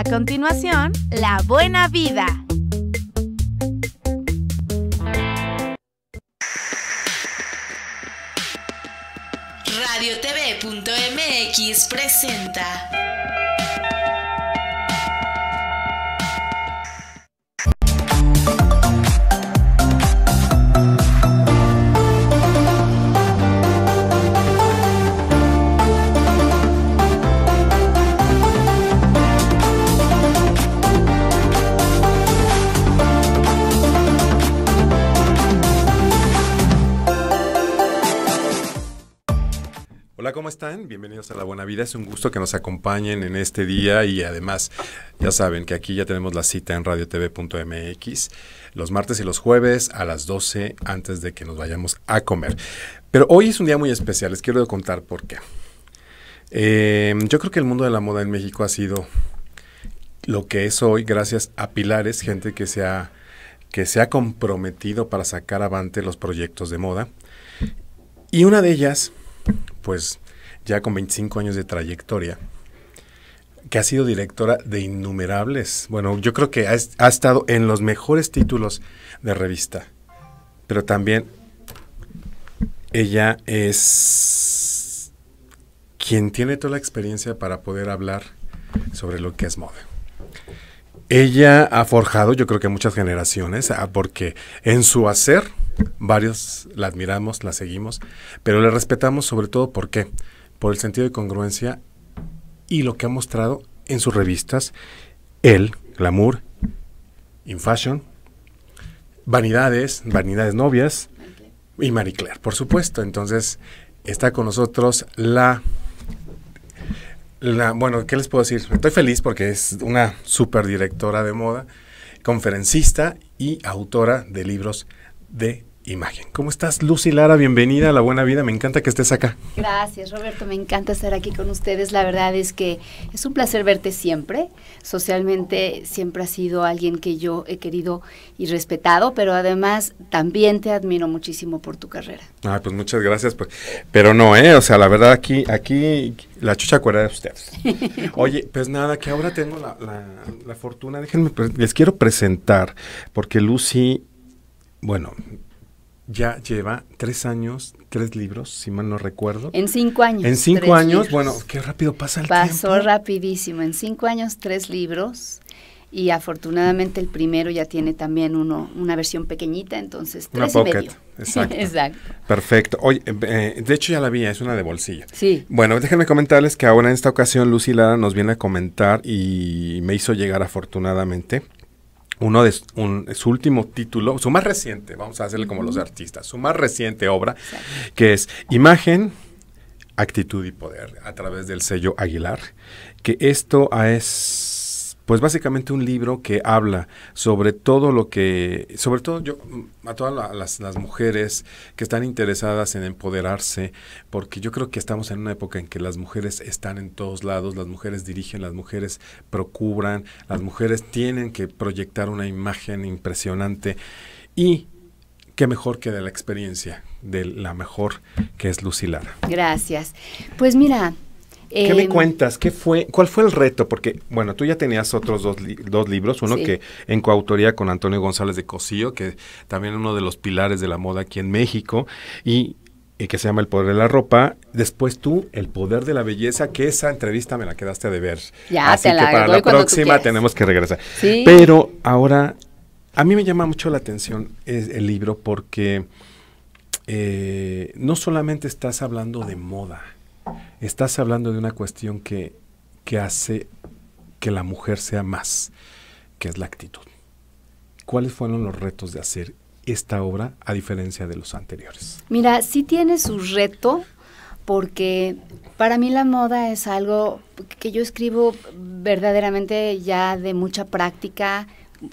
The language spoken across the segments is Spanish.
A continuación, la buena vida. RadioTV.mx presenta ¿Cómo están? Bienvenidos a La Buena Vida. Es un gusto que nos acompañen en este día y además ya saben que aquí ya tenemos la cita en radiotv.mx los martes y los jueves a las 12 antes de que nos vayamos a comer. Pero hoy es un día muy especial, les quiero contar por qué. Em, yo creo que el mundo de la moda en México ha sido lo que es hoy gracias a pilares, gente que que se ha comprometido para sacar avante los proyectos de moda. Y una de ellas, pues ya con 25 años de trayectoria, que ha sido directora de innumerables, bueno, yo creo que ha, estado en los mejores títulos de revista, pero también ella es quien tiene toda la experiencia para poder hablar sobre lo que es moda. Ella ha forjado, yo creo que muchas generaciones, ah, porque en su hacer, varios la admiramos, la seguimos, pero le respetamos sobre todo porque por el sentido de congruencia y lo que ha mostrado en sus revistas, El, Glamour, In Fashion, Vanidades, Vanidades Novias y Marie Claire, por supuesto. Entonces, está con nosotros la... la bueno, ¿qué les puedo decir? Estoy feliz porque es una super directora de moda, conferencista y autora de libros de imagen. ¿Cómo estás, Lucy Lara? Bienvenida a La Buena Vida. Me encanta que estés acá. Gracias, Roberto. Me encanta estar aquí con ustedes. La verdad es que es un placer verte siempre. Socialmente siempre has sido alguien que yo he querido y respetado, pero además también te admiro muchísimo por tu carrera. Ah, pues muchas gracias. Pues. Pero no, ¿eh? O sea, la verdad aquí, aquí la chucha acuerda de ustedes. Oye, pues nada, que ahora tengo la, la fortuna. Déjenme, pues, les quiero presentar, porque Lucy, bueno ya lleva tres años, tres libros, si mal no recuerdo. En cinco años. En cinco años, bueno, qué rápido pasa el tiempo. Pasó rapidísimo, en cinco años tres libros y afortunadamente el primero ya tiene también uno, una versión pequeñita, entonces tres una pocket, y medio. Exacto. Perfecto. Oye, eh, eh, de hecho ya la vi, es una de bolsillo. Sí. Bueno, déjenme comentarles que ahora en esta ocasión Lucy Lara nos viene a comentar y me hizo llegar afortunadamente uno de un, su último título, su más reciente, vamos a hacerle como los artistas, su más reciente obra, que es Imagen, Actitud y Poder, a través del sello Aguilar, que esto es pues básicamente un libro que habla sobre todo lo que, sobre todo yo, a todas las, mujeres que están interesadas en empoderarse, porque yo creo que estamos en una época en que las mujeres están en todos lados, las mujeres dirigen, las mujeres procuran, las mujeres tienen que proyectar una imagen impresionante y qué mejor que de la experiencia de la mejor que es Lucy Gracias. Pues mira, ¿Qué me em, cuentas? ¿Qué fue, ¿Cuál fue el reto? Porque, bueno, tú ya tenías otros dos, libros, uno que en coautoría con Antonio González de Cosío, que también uno de los pilares de la moda aquí en México, y, que se llama El Poder de la Ropa. Después tú, El Poder de la Belleza, que esa entrevista me la quedaste de ver. Ya, Así te la que para la próxima tenemos que regresar. Pero ahora, a mí me llama mucho la atención el libro porque eh, no solamente estás hablando de moda, Estás hablando de una cuestión que, hace que la mujer sea más, que es la actitud. ¿Cuáles fueron los retos de hacer esta obra a diferencia de los anteriores? Mira, sí tiene su reto, porque para mí la moda es algo que yo escribo verdaderamente ya de mucha práctica,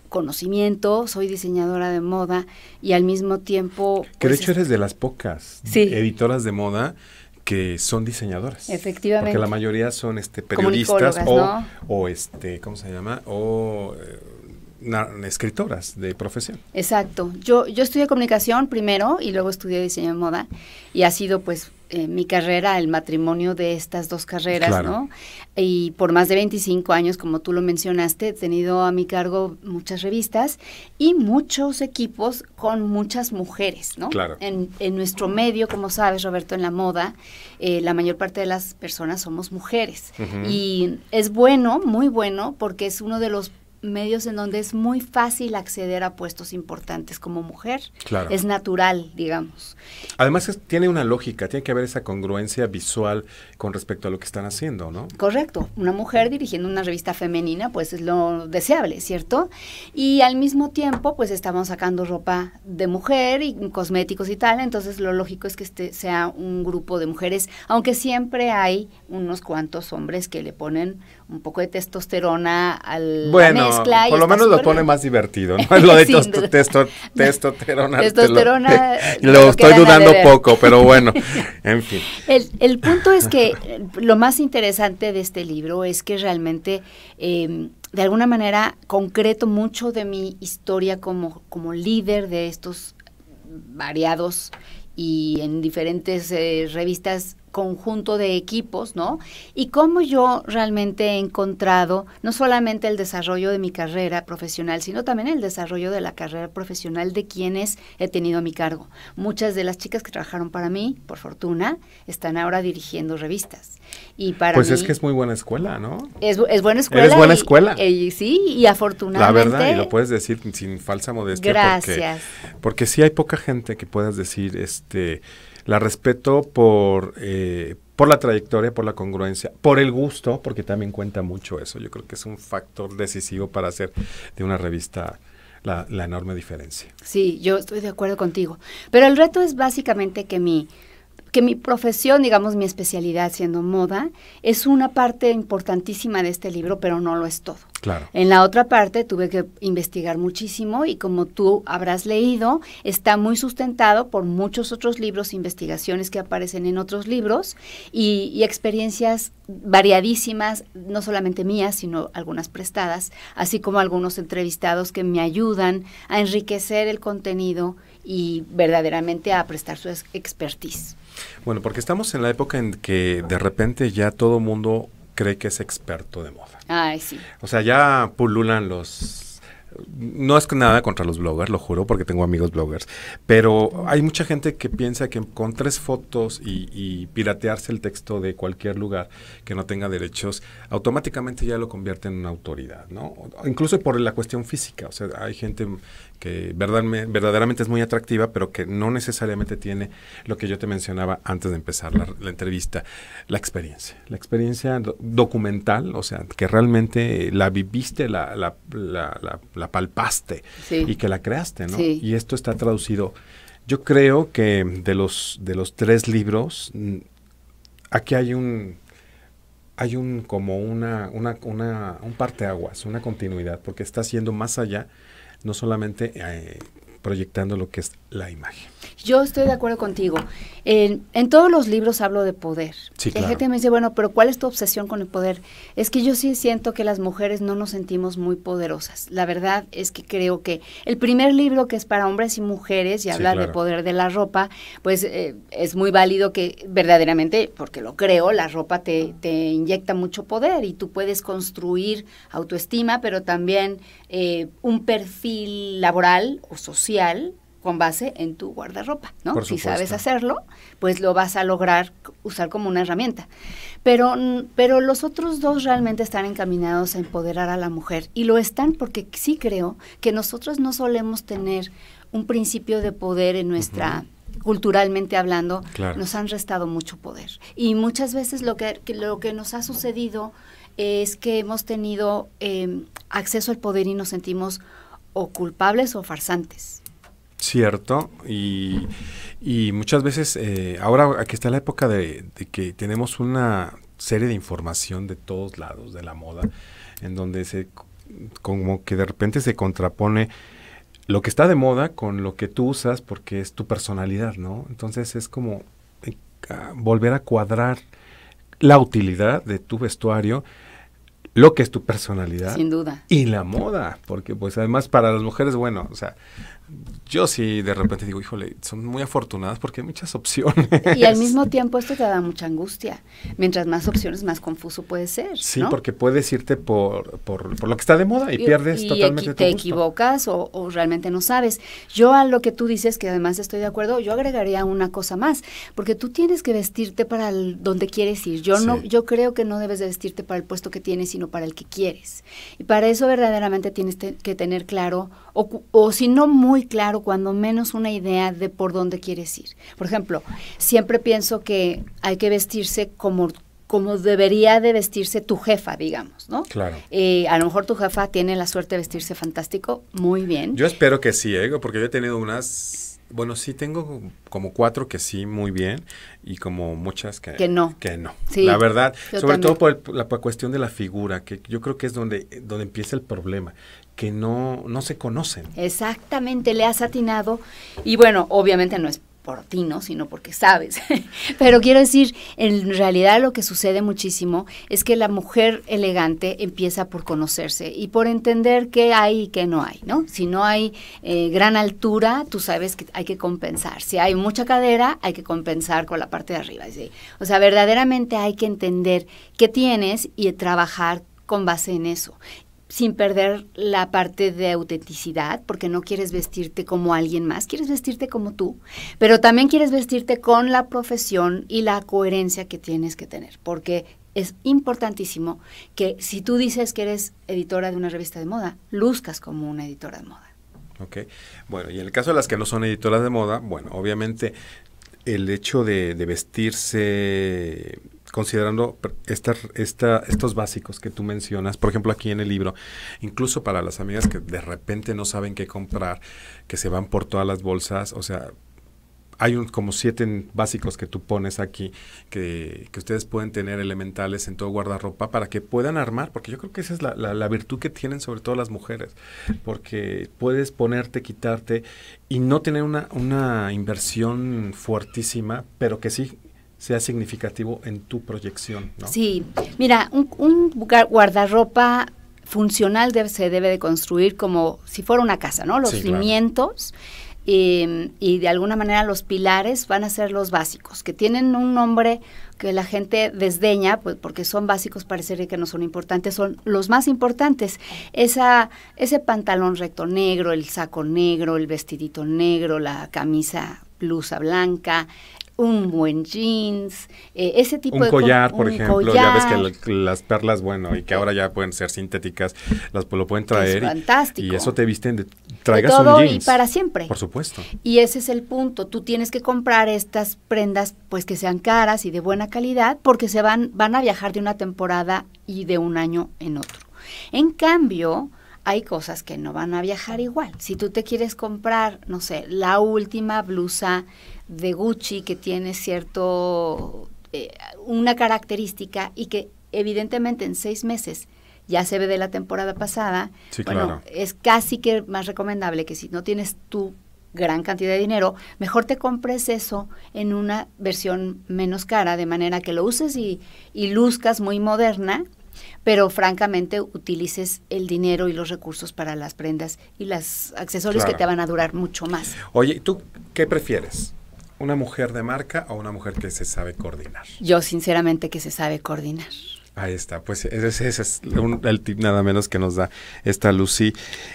conocimiento, soy diseñadora de moda y al mismo tiempo... de pues, hecho eres de las pocas editoras de moda que son diseñadoras. Efectivamente. Porque la mayoría son este, periodistas o, o, este, ¿cómo se llama? O... Eh, escritoras de profesión. Exacto. Yo, yo estudié comunicación primero y luego estudié diseño de moda y ha sido pues eh, mi carrera, el matrimonio de estas dos carreras, ¿no? Y por más de 25 años, como tú lo mencionaste, he tenido a mi cargo muchas revistas y muchos equipos con muchas mujeres, ¿no? Claro. En, nuestro medio, como sabes, Roberto, en la moda, eh, la mayor parte de las personas somos mujeres. Y es bueno, muy bueno, porque es uno de los medios en donde es muy fácil acceder a puestos importantes como mujer. Claro. Es natural, digamos. Además, tiene una lógica, tiene que haber esa congruencia visual con respecto a lo que están haciendo, ¿no? Correcto. Una mujer dirigiendo una revista femenina, pues es lo deseable, ¿cierto? Y al mismo tiempo, pues estamos sacando ropa de mujer y cosméticos y tal, entonces lo lógico es que este sea un grupo de mujeres, aunque siempre hay unos cuantos hombres que le ponen un poco de testosterona al bueno, por lo menos lo pone más divertido, ¿no? Lo de testosterona. testosterona. lo, estoy dudando poco, pero bueno, en fin. El, el, punto es que lo más interesante de este libro es que realmente... Em, de alguna manera concreto mucho de mi historia como, como líder de estos variados y en diferentes eh, revistas conjunto de equipos, ¿no? Y cómo yo realmente he encontrado no solamente el desarrollo de mi carrera profesional, sino también el desarrollo de la carrera profesional de quienes he tenido a mi cargo. Muchas de las chicas que trabajaron para mí, por fortuna, están ahora dirigiendo revistas. Y para pues es que es muy buena escuela, ¿no? Es, buena escuela. Es buena escuela. sí, y afortunadamente. La verdad, y lo puedes decir sin falsa modestia. Gracias. Porque, porque sí hay poca gente que puedas decir, este, la respeto por, eh, por la trayectoria, por la congruencia, por el gusto, porque también cuenta mucho eso. Yo creo que es un factor decisivo para hacer de una revista la, enorme diferencia. Sí, yo estoy de acuerdo contigo. Pero el reto es básicamente que mi que mi profesión, digamos mi especialidad siendo moda, es una parte importantísima de este libro, pero no lo es todo. En la otra parte tuve que investigar muchísimo y como tú habrás leído, está muy sustentado por muchos otros libros, investigaciones que aparecen en otros libros y, y experiencias variadísimas, no solamente mías, sino algunas prestadas, así como algunos entrevistados que me ayudan a enriquecer el contenido y verdaderamente a prestar su expertise. Bueno, porque estamos en la época en que de repente ya todo mundo cree que es experto de moda. Ay, sí. O sea, ya pululan los no es nada contra los bloggers, lo juro, porque tengo amigos bloggers, pero hay mucha gente que piensa que con tres fotos y, piratearse el texto de cualquier lugar que no tenga derechos, automáticamente ya lo convierte en una autoridad, ¿no? Incluso por la cuestión física, o sea, hay gente que verdaderamente es muy atractiva, pero que no necesariamente tiene lo que yo te mencionaba antes de empezar la, entrevista, la experiencia, la experiencia documental, o sea, que realmente la viviste, la palpaste y que la creaste, ¿no? Y esto está traducido. Yo creo que de los, de los tres libros, mm, aquí hay un, hay un como una, una, una, un parteaguas, una continuidad, porque está siendo más allá, no solamente eh, proyectando lo que es la imagen. Yo estoy de acuerdo contigo. En, todos los libros hablo de poder. La gente me dice, bueno, pero ¿cuál es tu obsesión con el poder? Es que yo sí siento que las mujeres no nos sentimos muy poderosas. La verdad es que creo que el primer libro que es para hombres y mujeres y habla de poder de la ropa, pues eh, es muy válido que verdaderamente, porque lo creo, la ropa te, inyecta mucho poder y tú puedes construir autoestima, pero también eh, un perfil laboral o social con base en tu guardarropa, ¿no? Si sabes hacerlo, pues lo vas a lograr usar como una herramienta. Pero, pero los otros dos realmente están encaminados a empoderar a la mujer y lo están porque sí creo que nosotros no solemos tener un principio de poder en nuestra... culturalmente hablando, nos han restado mucho poder. Y muchas veces lo que, lo que nos ha sucedido es que hemos tenido em, acceso al poder y nos sentimos o culpables o farsantes. Cierto, y, muchas veces, eh, ahora que está la época de, que tenemos una serie de información de todos lados de la moda, en donde se, como que de repente se contrapone lo que está de moda con lo que tú usas porque es tu personalidad, ¿no? Entonces es como eh, ah, volver a cuadrar la utilidad de tu vestuario, lo que es tu personalidad. Sin duda. Y la moda, porque pues además para las mujeres, bueno, o sea, yo sí de repente digo, híjole, son muy afortunadas porque hay muchas opciones. Y al mismo tiempo esto te da mucha angustia. Mientras más opciones, más confuso puede ser. Sí, porque puedes irte por, lo que está de moda y, pierdes totalmente tu Te equivocas o, realmente no sabes. Yo a lo que tú dices, que además estoy de acuerdo, yo agregaría una cosa más, porque tú tienes que vestirte para donde quieres ir. Yo, no, yo creo que no debes de vestirte para el puesto que tienes, sino para el que quieres. Y para eso verdaderamente tienes que tener claro, o, o si no muy muy claro, cuando menos una idea de por dónde quieres ir. Por ejemplo, siempre pienso que hay que vestirse como como debería de vestirse tu jefa, digamos, ¿no? Claro. Eh, a lo mejor tu jefa tiene la suerte de vestirse fantástico, muy bien. Yo espero que sí, ¿eh? porque yo he tenido unas bueno, sí tengo como cuatro que sí muy bien y como muchas que, no. la verdad, sobre todo por la cuestión de la figura, que yo creo que es donde, donde empieza el problema, que no, no se conocen. Exactamente, le has atinado. Y bueno, obviamente no es por ti, ¿no? Sino porque sabes. Pero quiero decir, en realidad lo que sucede muchísimo es que la mujer elegante empieza por conocerse y por entender qué hay y qué no hay, ¿no? Si no hay eh, gran altura, tú sabes que hay que compensar. Si hay mucha cadera, hay que compensar con la parte de arriba. O sea, verdaderamente hay que entender qué tienes y trabajar con base en eso sin perder la parte de autenticidad, porque no quieres vestirte como alguien más, quieres vestirte como tú, pero también quieres vestirte con la profesión y la coherencia que tienes que tener, porque es importantísimo que si tú dices que eres editora de una revista de moda, luzcas como una editora de moda. Ok, bueno, y en el caso de las que no son editoras de moda, bueno, obviamente el hecho de, de vestirse considerando estos básicos que tú mencionas, por ejemplo aquí en el libro, incluso para las amigas que de repente no saben qué comprar, que se van por todas las bolsas, o sea, hay un, como siete básicos que tú pones aquí, que, que, ustedes pueden tener elementales en todo guardarropa para que puedan armar, porque yo creo que esa es la, la, la, virtud que tienen sobre todo las mujeres, porque puedes ponerte, quitarte y no tener una, una inversión fuertísima, pero que sí sea significativo en tu proyección. ¿no? Sí, mira, un, un guardarropa funcional debe, se debe de construir como si fuera una casa, ¿no? Los cimientos em, y, de alguna manera los pilares van a ser los básicos, que tienen un nombre que la gente desdeña, pues porque son básicos, parecería que no son importantes, son los más importantes. Esa, ese pantalón recto negro, el saco negro, el vestidito negro, la camisa blusa blanca, un buen jeans, eh, ese tipo un collar, por ejemplo, ya ves que las perlas, bueno, y que ahora ya pueden ser sintéticas, las lo pueden traer. Y, eso te visten de traigas un jeans. y para siempre. Por supuesto. Y ese es el punto, tú tienes que comprar estas prendas pues que sean caras y de buena calidad porque se van van a viajar de una temporada y de un año en otro. En cambio, hay cosas que no van a viajar igual. Si tú te quieres comprar, no sé, la última blusa de Gucci que tiene cierto, eh, una característica y que evidentemente en seis meses ya se ve de la temporada pasada, es casi que más recomendable que si no tienes tu gran cantidad de dinero, mejor te compres eso en una versión menos cara, de manera que lo uses y, y luzcas muy moderna, pero francamente utilices el dinero y los recursos para las prendas y los accesorios que te van a durar mucho más. Oye, ¿tú qué prefieres? ¿Una mujer de marca o una mujer que se sabe coordinar? Yo sinceramente que se sabe coordinar. Ahí está, pues ese, es el tip nada menos que nos da esta Lucy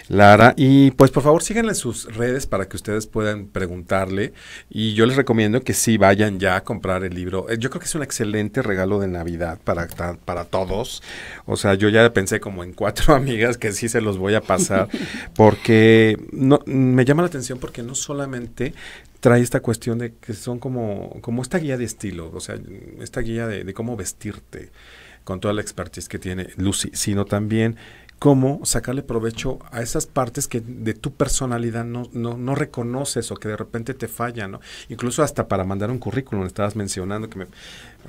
Lara. Y pues por favor síganle sus redes para que ustedes puedan preguntarle. Y yo les recomiendo que sí vayan ya a comprar el libro. Eh, yo creo que es un excelente regalo de Navidad para, para todos. O sea, yo ya pensé como en cuatro amigas que sí se los voy a pasar. porque no, me llama la atención porque no solamente trae esta cuestión de que son como, como esta guía de estilo, o sea, esta guía de, cómo vestirte con toda la expertise que tiene Lucy, sino también cómo sacarle provecho a esas partes que de tu personalidad no, no, reconoces o que de repente te fallan, ¿no? Incluso hasta para mandar un currículum, estabas mencionando que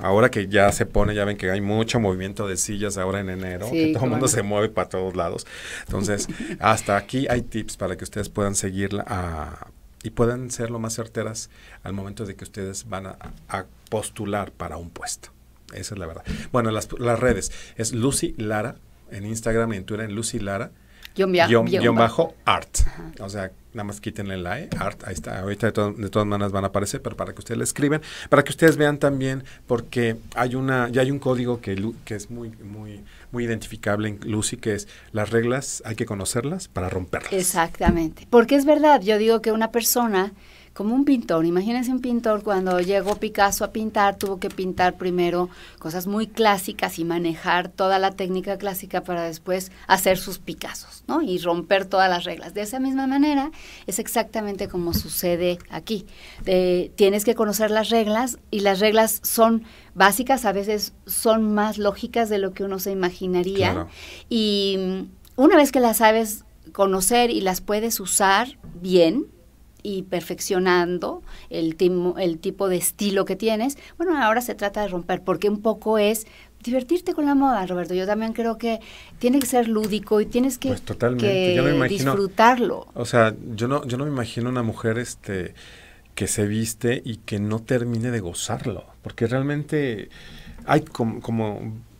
ahora que ya se pone, ya ven que hay mucho movimiento de sillas ahora en enero, que todo el mundo se mueve para todos lados. Entonces, hasta aquí hay tips para que ustedes puedan seguirla a ah, y pueden ser lo más certeras al momento de que ustedes van a, postular para un puesto. Esa es la verdad. Bueno, las, redes es Lucy Lara en Instagram y en Twitter en Lucy Lara guión, bajo, art. O sea, nada más quítenle la E, art, ahí está. Ahorita de, todas maneras van a aparecer, pero para que ustedes la escriben, para que ustedes vean también, porque hay una, ya hay un código que, que es muy, muy, muy identificable en Lucy, que es las reglas hay que conocerlas para romperlas. Exactamente, porque es verdad, yo digo que una persona como un pintor. Imagínense un pintor cuando llegó Picasso a pintar, tuvo que pintar primero cosas muy clásicas y manejar toda la técnica clásica para después hacer sus Picassos, ¿no? Y romper todas las reglas. De esa misma manera es exactamente como sucede aquí. Eh, tienes que conocer las reglas y las reglas son básicas, a veces son más lógicas de lo que uno se imaginaría. Y mm, una vez que las sabes conocer y las puedes usar bien, y perfeccionando el, tipo de estilo que tienes, bueno, ahora se trata de romper, porque un poco es divertirte con la moda, Roberto. Yo también creo que tiene que ser lúdico y tienes que, pues disfrutarlo. O sea, yo no, yo no me imagino una mujer este que se viste y que no termine de gozarlo, porque realmente hay como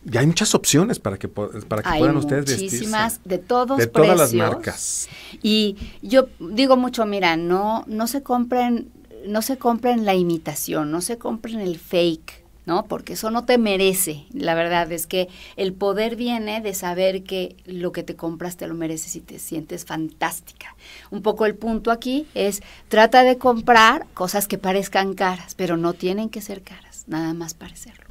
ya hay muchas opciones para que, para que puedan ustedes muchísimas, de todos De todas las marcas. Y yo digo mucho, mira, no, no se compren, no se compren la imitación, no se compren el fake, ¿no? Porque eso no te merece. La verdad es que el poder viene de saber que lo que te compras te lo mereces y te sientes fantástica. Un poco el punto aquí es trata de comprar cosas que parezcan caras, pero no tienen que ser caras, nada más parecerlo.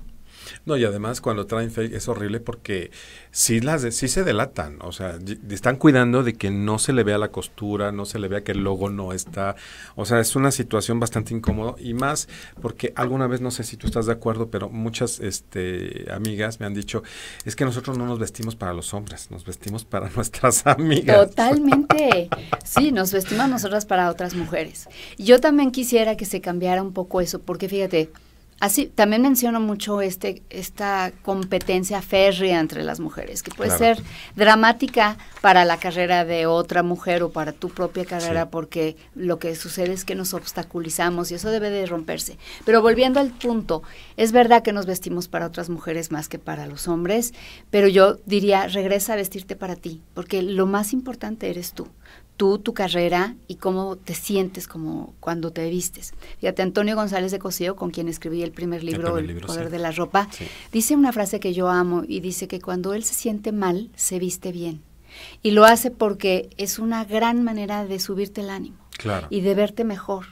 No, y además cuando traen fake es horrible porque sí, las de, sí se delatan, o sea, están cuidando de que no se le vea la costura, no se le vea que el logo no está, o sea, es una situación bastante incómoda y más porque alguna vez, no sé si tú estás de acuerdo, pero muchas este, amigas me han dicho, es que nosotros no nos vestimos para los hombres, nos vestimos para nuestras amigas. Totalmente, sí, nos vestimos nosotras para otras mujeres. Yo también quisiera que se cambiara un poco eso, porque fíjate, Así, también menciono mucho este, esta competencia férrea entre las mujeres, que puede ser dramática para la carrera de otra mujer o para tu propia carrera, porque lo que sucede es que nos obstaculizamos y eso debe de romperse. Pero volviendo al punto, es verdad que nos vestimos para otras mujeres más que para los hombres, pero yo diría, regresa a vestirte para ti, porque lo más importante eres tú tú, tu carrera y cómo te sientes como cuando te vistes. Fíjate, Antonio González de Cosío, con quien escribí el primer libro, El, Poder de la Ropa, dice una frase que yo amo y dice que cuando él se siente mal, se viste bien. Y lo hace porque es una gran manera de subirte el ánimo y de verte mejor.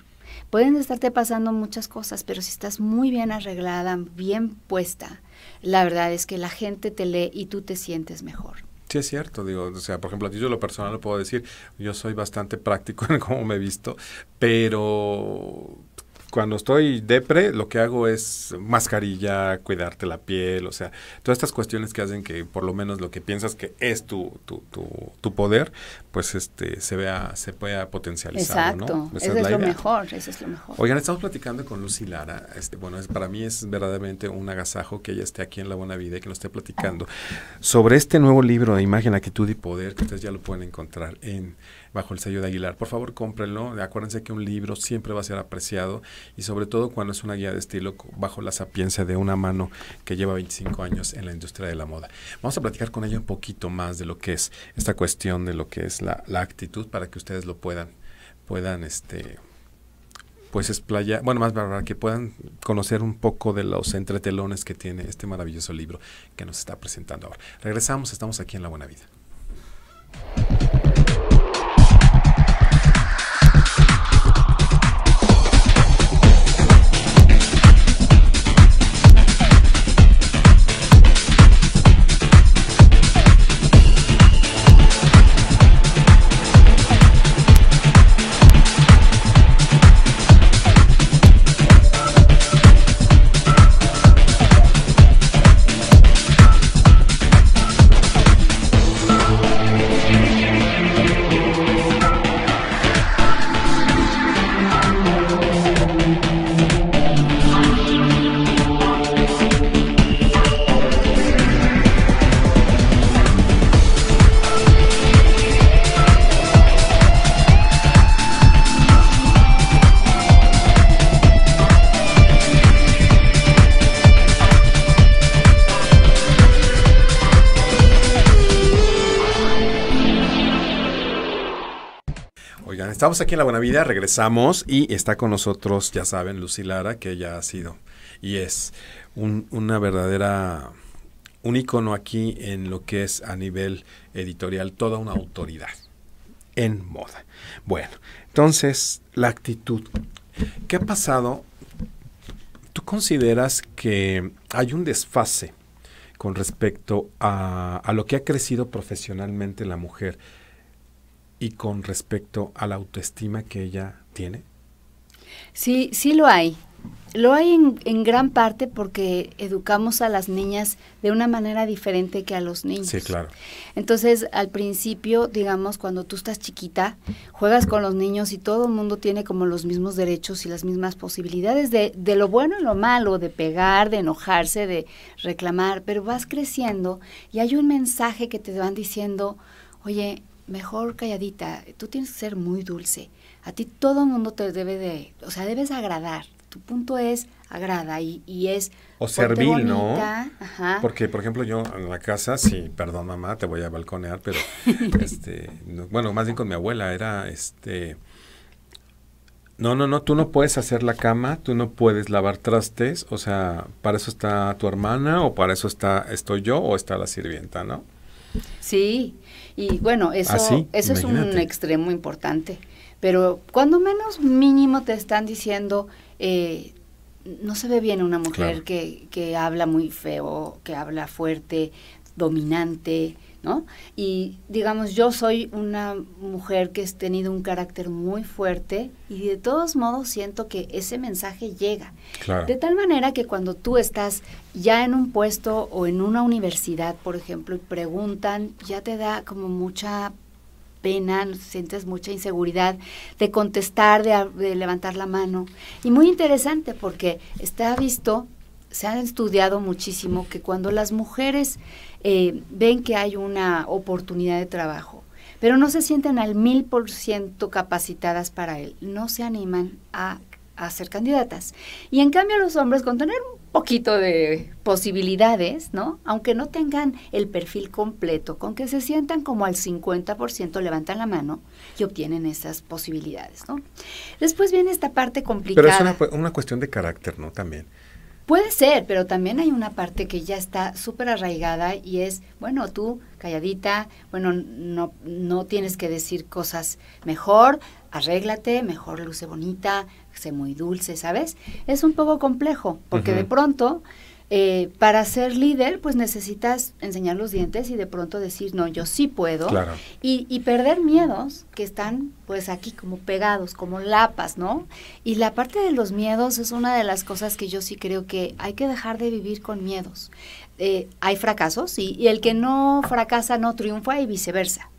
Pueden estarte pasando muchas cosas, pero si estás muy bien arreglada, bien puesta, la verdad es que la gente te lee y tú te sientes mejor. Sí, es cierto, digo, o sea, por ejemplo, a ti yo lo personal lo puedo decir, yo soy bastante práctico en cómo me visto, pero cuando estoy depre, lo que hago es mascarilla, cuidarte la piel, o sea, todas estas cuestiones que hacen que por lo menos lo que piensas que es tu, tu, tu, poder, pues este se vea, se pueda potencializar. Exacto, eso es, lo mejor, eso es lo mejor. Oigan, estamos platicando con Lucy Lara, este, bueno, es, para mí es verdaderamente un agasajo que ella esté aquí en La Buena Vida y que nos esté platicando sobre este nuevo libro, de Imagen, Actitud y Poder, que ustedes ya lo pueden encontrar en bajo el sello de Aguilar. Por favor, cómprenlo. Acuérdense que un libro siempre va a ser apreciado y sobre todo cuando es una guía de estilo bajo la sapiencia de una mano que lleva 25 años en la industria de la moda. Vamos a platicar con ella un poquito más de lo que es esta cuestión de lo que es la, actitud para que ustedes lo puedan puedan este pues es bueno, más para que puedan conocer un poco de los entretelones que tiene este maravilloso libro que nos está presentando ahora. Regresamos, estamos aquí en La Buena Vida. Estamos aquí en La Buena Vida, regresamos y está con nosotros, ya saben, Lucy Lara, que ella ha sido y es una verdadera, un icono aquí en lo que es a nivel editorial, toda una autoridad en moda. Bueno, entonces, la actitud. ¿Qué ha pasado? ¿Tú consideras que hay un desfase con respecto a, a lo que ha crecido profesionalmente la mujer? y con respecto a la autoestima que ella tiene? Sí, sí lo hay. Lo hay en, en, gran parte porque educamos a las niñas de una manera diferente que a los niños. Sí, claro. Entonces, al principio, digamos, cuando tú estás chiquita, juegas con los niños y todo el mundo tiene como los mismos derechos y las mismas posibilidades de, de lo bueno y lo malo, de pegar, de enojarse, de reclamar, pero vas creciendo y hay un mensaje que te van diciendo, oye, mejor calladita, tú tienes que ser muy dulce. A ti todo el mundo te debe de, o sea, debes agradar. Tu punto es agrada y, es... O servil, ¿no? Porque, por ejemplo, yo en la casa, sí, perdón mamá, te voy a balconear, pero, este, bueno, más bien con mi abuela, era, este, no, no, no, tú no puedes hacer la cama, tú no puedes lavar trastes, o sea, para eso está tu hermana o para eso está, estoy yo o está la sirvienta, ¿no? Sí, y bueno, ah, eso, eso es un extremo importante. Pero cuando menos mínimo te están diciendo, eh, no se ve bien una mujer que, que habla muy feo, que habla fuerte, dominante, ¿no? Y digamos, yo soy una mujer que he tenido un carácter muy fuerte y de todos modos siento que ese mensaje llega. De tal manera que cuando tú estás ya en un puesto o en una universidad, por ejemplo, y preguntan, ya te da como mucha pena, sientes mucha inseguridad de contestar, de, de levantar la mano. Y muy interesante porque está visto, se ha estudiado muchísimo que cuando las mujeres eh, ven que hay una oportunidad de trabajo, pero no se sienten al mil por ciento capacitadas para él, no se animan a, a ser candidatas. Y en cambio los hombres con tener un poquito de posibilidades, ¿no? Aunque no tengan el perfil completo, con que se sientan como al por 50%, levantan la mano y obtienen esas posibilidades, ¿no? Después viene esta parte complicada. Pero es una, una cuestión de carácter, ¿no? También. Puede ser, pero también hay una parte que ya está súper arraigada y es, bueno, tú calladita, bueno, no, no tienes que decir cosas mejor, arréglate, mejor luce bonita, sé muy dulce, ¿sabes? Es un poco complejo, porque de pronto eh, para ser líder, pues necesitas enseñar los dientes y de pronto decir, no, yo sí puedo. Y, perder miedos que están pues aquí como pegados, como lapas, ¿no? Y la parte de los miedos es una de las cosas que yo sí creo que hay que dejar de vivir con miedos. Eh, hay fracasos y, y el que no fracasa no triunfa y viceversa.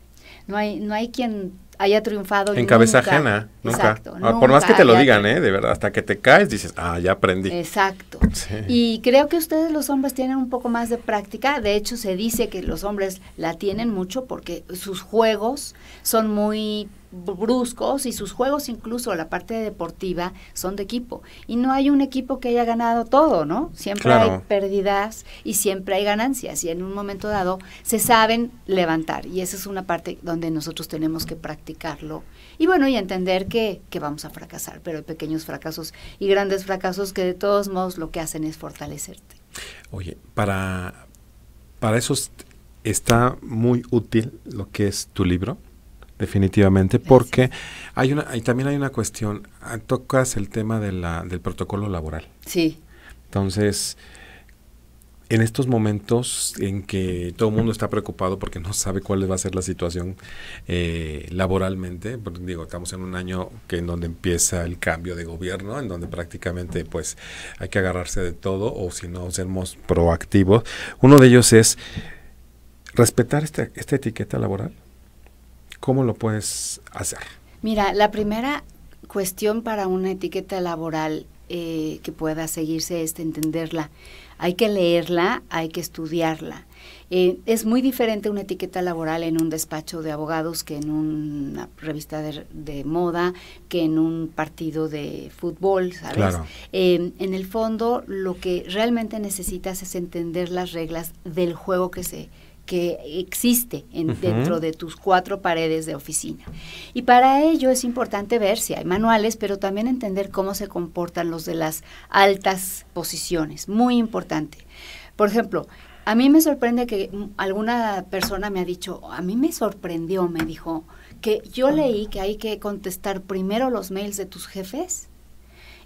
No hay, no hay quien haya triunfado. En cabeza ajena, nunca. Exacto, ah, por más que te lo digan, ¿eh? De verdad, hasta que te caes dices, ah, ya aprendí. Exacto. Y creo que ustedes los hombres tienen un poco más de práctica. De hecho, se dice que los hombres la tienen mucho porque sus juegos son muy bruscos y sus juegos, incluso la parte deportiva, son de equipo. Y no hay un equipo que haya ganado todo, ¿no? Siempre hay pérdidas y siempre hay ganancias y en un momento dado se saben levantar. Y esa es una parte donde nosotros tenemos que practicarlo. Y bueno, y entender que, que vamos a fracasar, pero hay pequeños fracasos y grandes fracasos que de todos modos lo que hacen es fortalecerte. Oye, para, para eso está muy útil lo que es tu libro definitivamente, porque hay una, y también hay una cuestión, ah, tocas el tema del protocolo laboral. Sí. Entonces, en estos momentos en que todo el mundo está preocupado porque no sabe cuál va a ser la situación eh, laboralmente, digo, estamos en un año que en donde empieza el cambio de gobierno, en donde prácticamente pues hay que agarrarse de todo o si no sermos proactivos. Uno de ellos es respetar esta etiqueta laboral ¿Cómo lo puedes hacer? Mira, la primera cuestión para una etiqueta laboral eh, que pueda seguirse es entenderla. Hay que leerla, hay que estudiarla. Eh, es muy diferente una etiqueta laboral en un despacho de abogados que en una revista de, moda, que en un partido de fútbol, ¿sabes? Eh, en el fondo, lo que realmente necesitas es entender las reglas del juego que se que existe dentro de tus cuatro paredes de oficina. Y para ello es importante ver si hay manuales, pero también entender cómo se comportan los de las altas posiciones. Muy importante. Por ejemplo, a mí me sorprende que alguna persona me ha dicho, a mí me sorprendió, me dijo, que yo ah. leí que hay que contestar primero los mails de tus jefes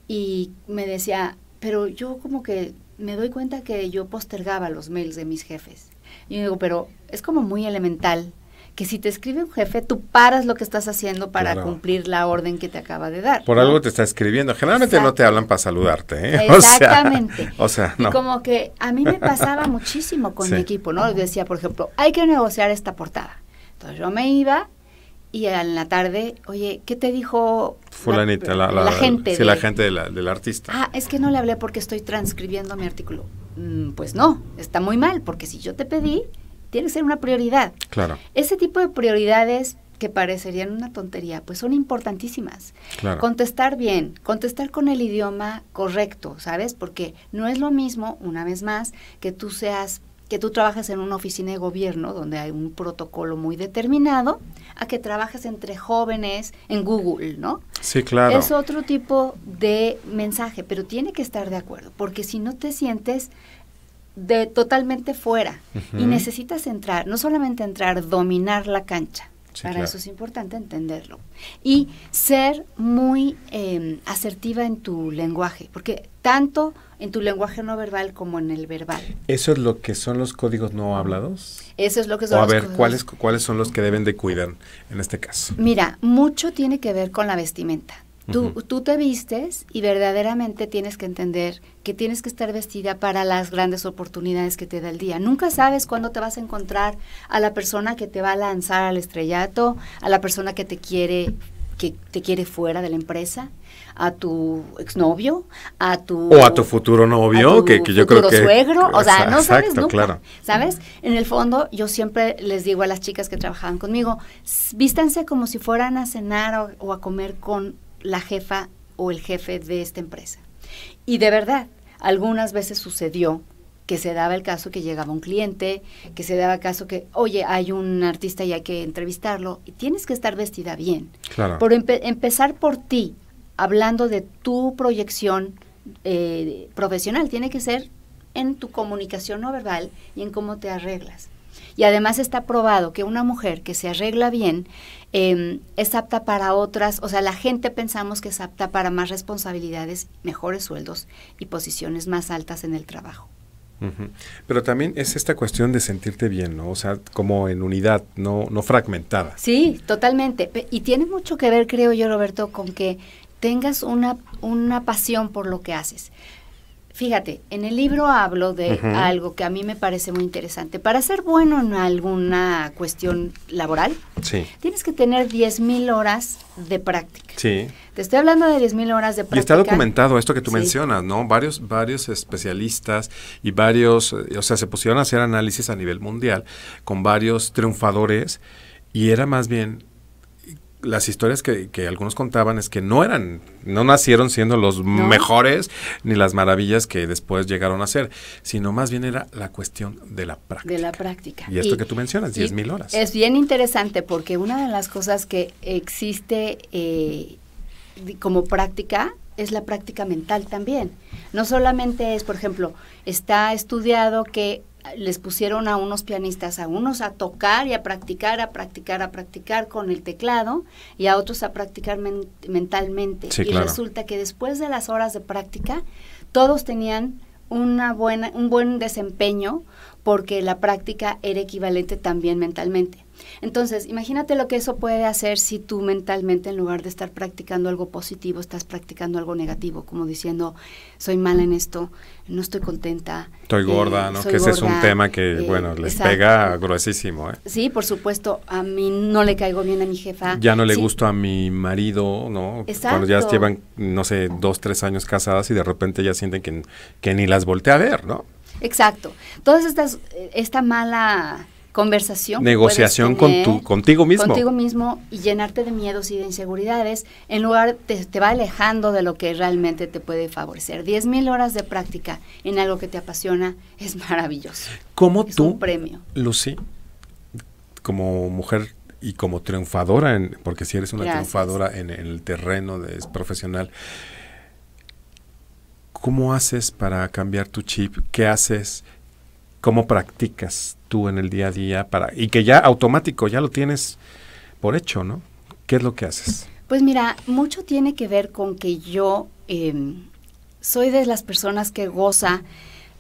y me decía, pero yo como que me doy cuenta que yo postergaba los mails de mis jefes. Y yo digo, pero es como muy elemental que si te escribe un jefe, tú paras lo que estás haciendo para cumplir la orden que te acaba de dar. Por algo te está escribiendo. Generalmente no te hablan para saludarte. ¿eh? Exactamente. O sea, no. como que a mí me pasaba muchísimo con mi equipo, ¿no? decía, por ejemplo, hay que negociar esta portada. Entonces yo me iba y en la tarde, oye, ¿qué te dijo Fulanita, la, gente? Sí, de, la gente del artista. Ah, es que no le hablé porque estoy transcribiendo mi artículo. Mm, pues no, está muy mal, porque si yo te pedí, tiene que ser una prioridad. Claro. Ese tipo de prioridades que parecerían una tontería, pues son importantísimas. Contestar bien, contestar con el idioma correcto, ¿sabes? Porque no es lo mismo, una vez más, que tú seas que tú trabajes en una oficina de gobierno donde hay un protocolo muy determinado, a que trabajes entre jóvenes en Google, ¿no? Sí, claro. Es otro tipo de mensaje, pero tiene que estar de acuerdo, porque si no te sientes de totalmente fuera y necesitas entrar, no solamente entrar, dominar la cancha. Para eso es importante entenderlo. Y ser muy em, asertiva en tu lenguaje, porque tanto en tu lenguaje no verbal como en el verbal. ¿Eso es lo que son los códigos no hablados? Eso es lo que son a ver, ¿cuáles, ¿cuáles son los que deben de cuidar en este caso? Mira, mucho tiene que ver con la vestimenta. Tú, tú, te vistes y verdaderamente tienes que entender que tienes que estar vestida para las grandes oportunidades que te da el día. Nunca sabes cuándo te vas a encontrar a la persona que te va a lanzar al estrellato, a la persona que te quiere, que te quiere fuera de la empresa a tu exnovio, a tu... O a tu futuro novio, que, yo creo que... suegro, o sea, no sabes nunca, claro. ¿sabes? En el fondo, yo siempre les digo a las chicas que trabajaban conmigo, vístanse como si fueran a cenar o, a comer con la jefa o el jefe de esta empresa. Y de verdad, algunas veces sucedió que se daba el caso que llegaba un cliente, que se daba el caso que, oye, hay un artista y hay que entrevistarlo, y tienes que estar vestida bien. Claro. Por empezar por ti, hablando de tu proyección eh, profesional, tiene que ser en tu comunicación no verbal y en cómo te arreglas. Y además está probado que una mujer que se arregla bien em, es apta para otras, o sea, la gente pensamos que es apta para más responsabilidades, mejores sueldos y posiciones más altas en el trabajo. Pero también es esta cuestión de sentirte bien, ¿no? O sea, como en unidad, no, no fragmentada. Sí, totalmente. Y tiene mucho que ver, creo yo, Roberto, con que tengas una, una pasión por lo que haces. Fíjate, en el libro hablo de algo que a mí me parece muy interesante. Para ser bueno en alguna cuestión laboral, tienes que tener 10.000 horas de práctica. Sí. Te estoy hablando de 10.000 horas de práctica. Y está documentado esto que tú mencionas, ¿no? Varios, varios especialistas y varios, eh, o sea, se pusieron a hacer análisis a nivel mundial con varios triunfadores y era más bien las historias que, algunos contaban es que no eran, no nacieron siendo los mejores ni las maravillas que después llegaron a ser, sino más bien era la cuestión de la práctica. De la práctica. Y esto que tú mencionas, 10.000 horas. Es bien interesante porque una de las cosas que existe eh, como práctica es la práctica mental también. No solamente es, por ejemplo, está estudiado que les pusieron a unos pianistas, a unos a tocar y a practicar, a practicar, a practicar con el teclado y a otros a practicar mentalmente. y resulta que después de las horas de práctica, todos tenían una buena, un buen desempeño porque la práctica era equivalente también mentalmente. Entonces, imagínate lo que eso puede hacer si tú mentalmente, en lugar de estar practicando algo positivo, estás practicando algo negativo, como diciendo, soy mala en esto, no estoy contenta. Estoy eh, gorda, ¿no? Que ese es un tema que, eh, bueno, les pega gruesísimo, ¿eh? Sí, por supuesto, a mí no le caigo bien a mi jefa. Ya no le gusto a mi marido, ¿no? Exacto. Cuando ya llevan, no sé, dos, tres años casadas y de repente ya sienten que, que ni las voltea a ver, ¿no? Exacto. Todas estas, eh, esta mala conversación. Negociación con tu, contigo mismo. Contigo mismo y llenarte de miedos y de inseguridades, en lugar te, te va alejando de lo que realmente te puede favorecer. Diez mil horas de práctica en algo que te apasiona es maravilloso. ¿Cómo tú, un premio. Lucy, como mujer y como triunfadora, en, porque si eres una triunfadora en, el terreno de, es profesional, ¿cómo haces para cambiar tu chip? ¿Qué haces? cómo practicas tú en el día a día para y que ya automático ya lo tienes por hecho, ¿no? ¿Qué es lo que haces? Pues mira, mucho tiene que ver con que yo em, soy de las personas que goza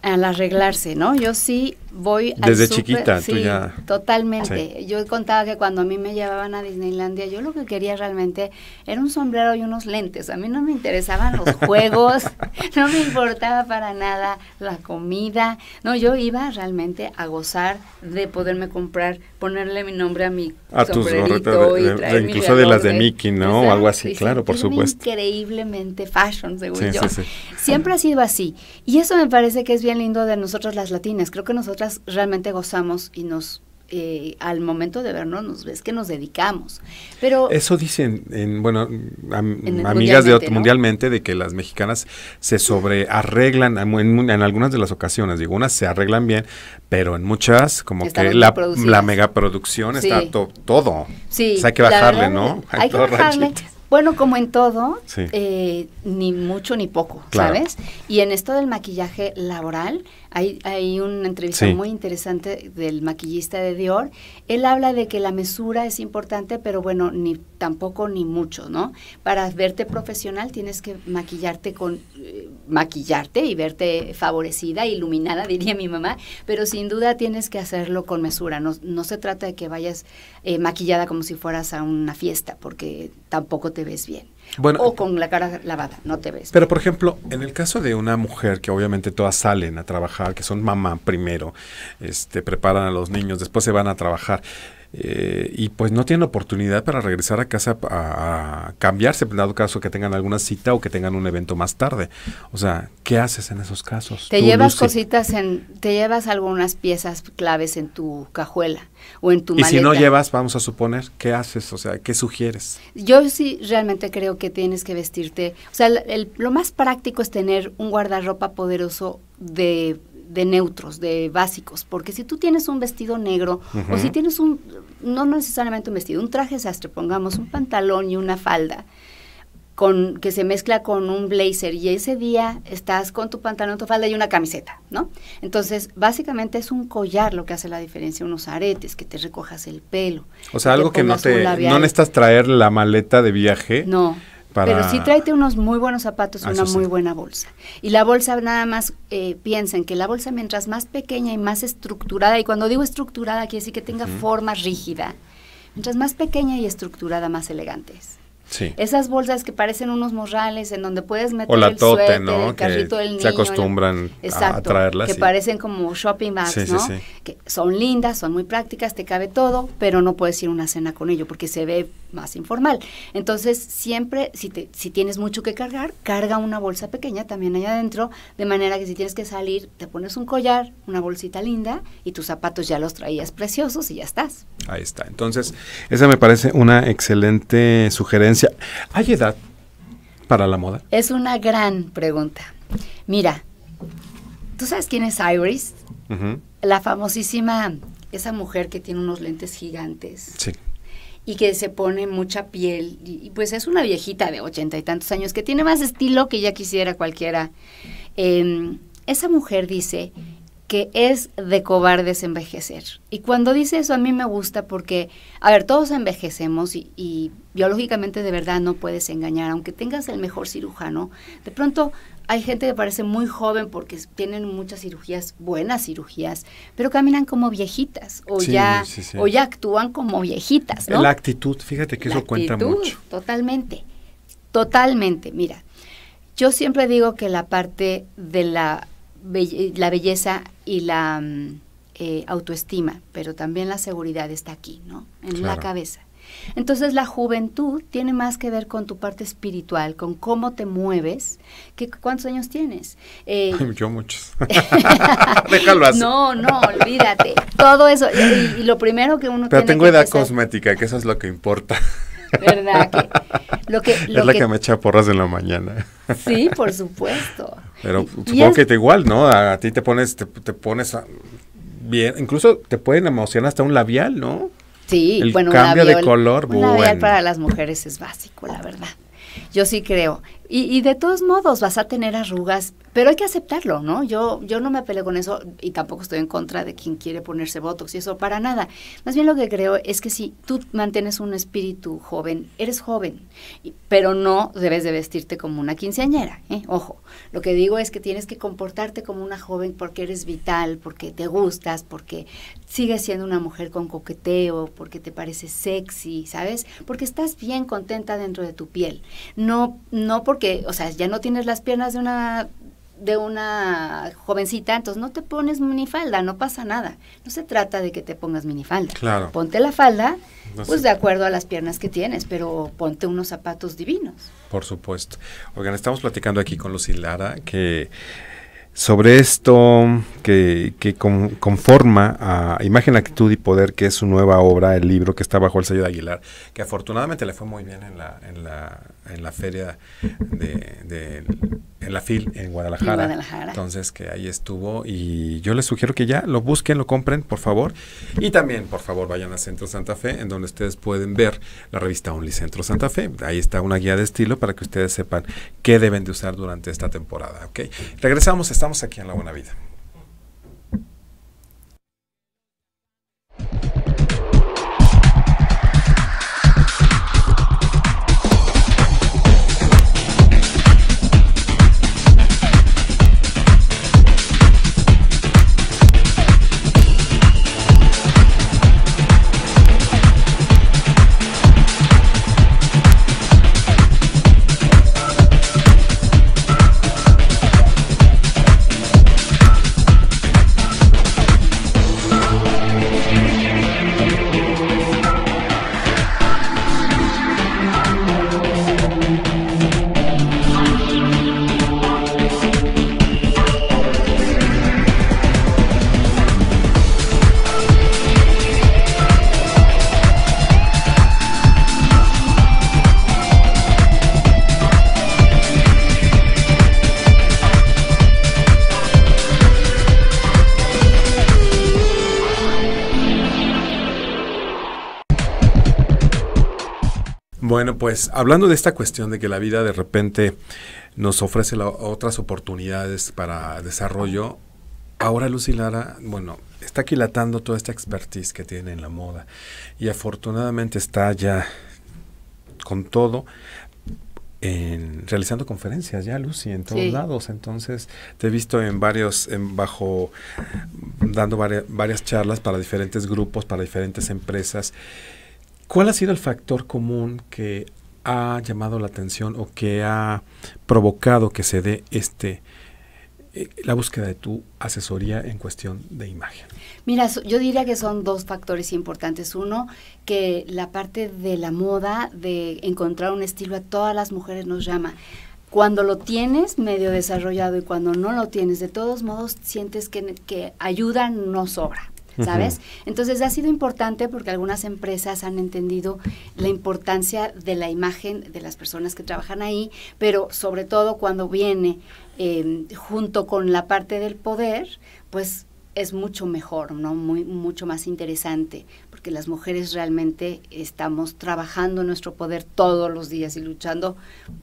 al arreglarse, ¿no? Yo sí voy Desde chiquita, ya. Totalmente. Yo contaba que cuando a mí me llevaban a Disneylandia, yo lo que quería realmente era un sombrero y unos lentes. A mí no me interesaban los juegos, no me importaba para nada la comida. No, yo iba realmente a gozar de poderme comprar, ponerle mi nombre a mi a sombrerito y eh, eh, Incluso de las de Mickey, ¿no? O algo así, claro, por supuesto. Increíblemente fashion, según yo. Siempre ha sido así. Y eso me parece que es bien lindo de nosotros las latinas. Creo que nosotros realmente gozamos y nos eh, al momento de vernos nos ves que nos dedicamos. Pero eso dicen, en, bueno, amigas mundialmente, de mundialmente de que las mexicanas se sobrearreglan en, en, algunas de las ocasiones. Digo, unas se arreglan bien, pero en muchas como que la, megaproducción está todo. hay que bajarle, ¿no? Hay, que bajarle. Bueno, como en todo, eh, ni mucho ni poco, ¿sabes? Y en esto del maquillaje laboral, hay, hay una entrevista muy interesante del maquillista de Dior. Él habla de que la mesura es importante, pero bueno, ni tampoco ni mucho, ¿no? Para verte profesional tienes que maquillarte con eh, maquillarte y verte favorecida, iluminada, diría mi mamá, pero sin duda tienes que hacerlo con mesura. No, se trata de que vayas eh, maquillada como si fueras a una fiesta, porque tampoco te ves bien o con la cara lavada, no te ves. Pero por ejemplo, en el caso de una mujer que obviamente todas salen a trabajar, que son mamá primero, este preparan a los niños, después se van a trabajar, eh, y pues no tienen oportunidad para regresar a casa a, cambiarse, cambiarse, dado caso que tengan alguna cita o que tengan un evento más tarde. O sea, ¿qué haces en esos casos? Te llevas cositas en, te llevas algunas piezas claves en tu cajuela o en tu maleta. Y si no llevas, vamos a suponer, ¿qué haces? O sea, ¿qué sugieres? Yo sí realmente creo que tienes que vestirte, o sea, lo más práctico es tener un guardarropa poderoso de de neutros, de básicos, porque si tú tienes un vestido negro o si tienes un, no necesariamente un vestido, un traje sastre, pongamos un pantalón y una falda, con, que se mezcla con un blazer y ese día estás con tu pantalón, tu falda y una camiseta, ¿no? Entonces, básicamente es un collar lo que hace la diferencia, unos aretes, que te recojas el pelo. O sea, algo que no te, no necesitas traer la maleta de viaje. No. Pero sí tráete unos muy buenos zapatos, y ah, una muy buena bolsa. Y la bolsa nada más, eh, piensen que la bolsa mientras más pequeña y más estructurada, y cuando digo estructurada quiere decir que tenga forma rígida, mientras más pequeña y estructurada, más elegantes. Sí. Esas bolsas que parecen unos morrales en donde puedes meter el ¿no? carrito del niño. Se acostumbran a traerlas. Que parecen como shopping bags, ¿no? Que son lindas, son muy prácticas, te cabe todo, pero no puedes ir a una cena con ello porque se ve más informal. Entonces, siempre, si, si tienes mucho que cargar, carga una bolsa pequeña también allá adentro, de manera que si tienes que salir, te pones un collar, una bolsita linda y tus zapatos ya los traías preciosos y ya estás. Ahí está. Entonces, esa me parece una excelente sugerencia. ¿Hay edad para la moda? Es una gran pregunta. Mira, ¿tú sabes quién es Iris? La famosísima, esa mujer que tiene unos lentes gigantes. Sí y que se pone mucha piel. Y, pues es una viejita de ochenta y tantos años que tiene más estilo que ya quisiera cualquiera. Em, esa mujer dice que es de cobardes envejecer. Y cuando dice eso a mí me gusta porque, a ver, todos envejecemos y, biológicamente de verdad no puedes engañar, aunque tengas el mejor cirujano. De pronto hay gente que parece muy joven porque tienen muchas cirugías, buenas cirugías, pero caminan como viejitas o, ya, o ya actúan como viejitas. La actitud, fíjate que eso cuenta mucho. Totalmente, totalmente. Mira, yo siempre digo que la parte de la la belleza y la mm, eh, autoestima, pero también la seguridad está aquí, ¿no? En la cabeza. Entonces la juventud tiene más que ver con tu parte espiritual, con cómo te mueves, que cuántos años tienes. Eh, yo muchos. Déjalo así. No, no, olvídate. Todo eso. Y, lo primero que uno Pero tengo edad cosmética, que eso es lo que importa lo que, es la que, me echa porras en la mañana. sí, por supuesto. Pero supongo que te igual, ¿no? A, ti te pones, te, pones bien, incluso te pueden emocionar hasta un labial, ¿no? Sí, bueno, un labial, de color, un labial para las mujeres es básico, la verdad. Yo sí creo. Y, y de todos modos vas a tener arrugas pero hay que aceptarlo, ¿no? Yo, yo no me peleo con eso y tampoco estoy en contra de quien quiere ponerse Botox y eso, para nada. Más bien lo que creo es que si tú mantienes un espíritu joven, eres joven, pero no debes de vestirte como una quinceañera, ¿eh? Ojo, lo que digo es que tienes que comportarte como una joven porque eres vital, porque te gustas, porque sigues siendo una mujer con coqueteo, porque te parece sexy, ¿sabes? Porque estás bien contenta dentro de tu piel. No, no porque, o sea, ya no tienes las piernas de una de una jovencita, entonces no te pones minifalda, no pasa nada. No se trata de que te pongas minifalda. Claro. Ponte la falda, pues de acuerdo a las piernas que tienes, pero ponte unos zapatos divinos. Por supuesto. Oigan, estamos platicando aquí con Lucilara, que sobre esto que, conforma a Imagen, Actitud y Poder, que es su nueva obra, el libro que está bajo el sello de Aguilar, que afortunadamente le fue muy bien en en la en la feria de, en la FIL en Guadalajara. Entonces, que ahí estuvo y yo les sugiero que ya lo busquen, lo compren, por favor. Y también, por favor, vayan a Centro Santa Fe, en donde ustedes pueden ver la revista Only Centro Santa Fe. Ahí está una guía de estilo para que ustedes sepan qué deben de usar durante esta temporada, okay Regresamos, estamos aquí en La Buena Vida. pues hablando de esta cuestión de que la vida de repente nos ofrece otras oportunidades para desarrollo, ahora Lucy Lara, bueno, está quilatando toda esta expertise que tiene en la moda y afortunadamente está ya con todo realizando conferencias ya, Lucy, en todos lados. Entonces, te he visto en varios, en bajo, dando varias charlas para diferentes grupos, para diferentes empresas. ¿Cuál ha sido el factor común que ha llamado la atención o que ha provocado que se dé este eh, la búsqueda de tu asesoría en cuestión de imagen? Mira, yo diría que son dos factores importantes. Uno, que la parte de la moda, de encontrar un estilo a todas las mujeres nos llama cuando lo tienes medio desarrollado y cuando no lo tienes, de todos modos sientes que, que ayuda no sobra. ¿sabes? Entonces ha sido importante porque algunas empresas han entendido la importancia de la imagen de las personas que trabajan ahí, pero sobre todo cuando viene em, junto con la parte del poder, pues es mucho mejor, ¿no? Muy, mucho más interesante, que las mujeres realmente estamos trabajando nuestro poder todos los días y luchando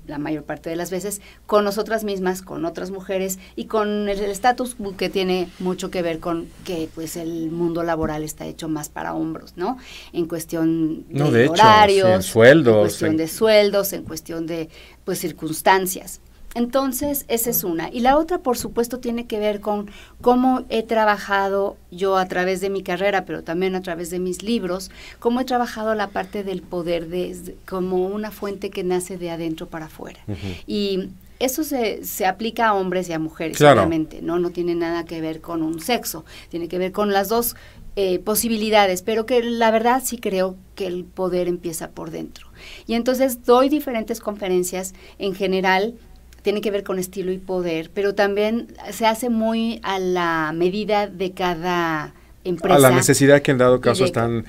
la mayor parte de las veces con nosotras mismas, con otras mujeres y con el estatus que tiene mucho que ver con que pues el mundo laboral está hecho más para hombros, ¿no? En cuestión de, horarios, en cuestión de sueldos, en cuestión de pues circunstancias. Entonces, esa es una. Y la otra, por supuesto, tiene que ver con cómo he trabajado yo a través de mi carrera, pero también a través de mis libros, cómo he trabajado la parte del poder de, como una fuente que nace de adentro para afuera. Y eso se, se, aplica a hombres y a mujeres, claramente. ¿no? No tiene nada que ver con un sexo, tiene que ver con las dos eh, posibilidades, pero que la verdad sí creo que el poder empieza por dentro. Y entonces doy diferentes conferencias en general tiene que ver con estilo y poder, pero también se hace muy a la medida de cada Empresa. A la necesidad que en dado caso están,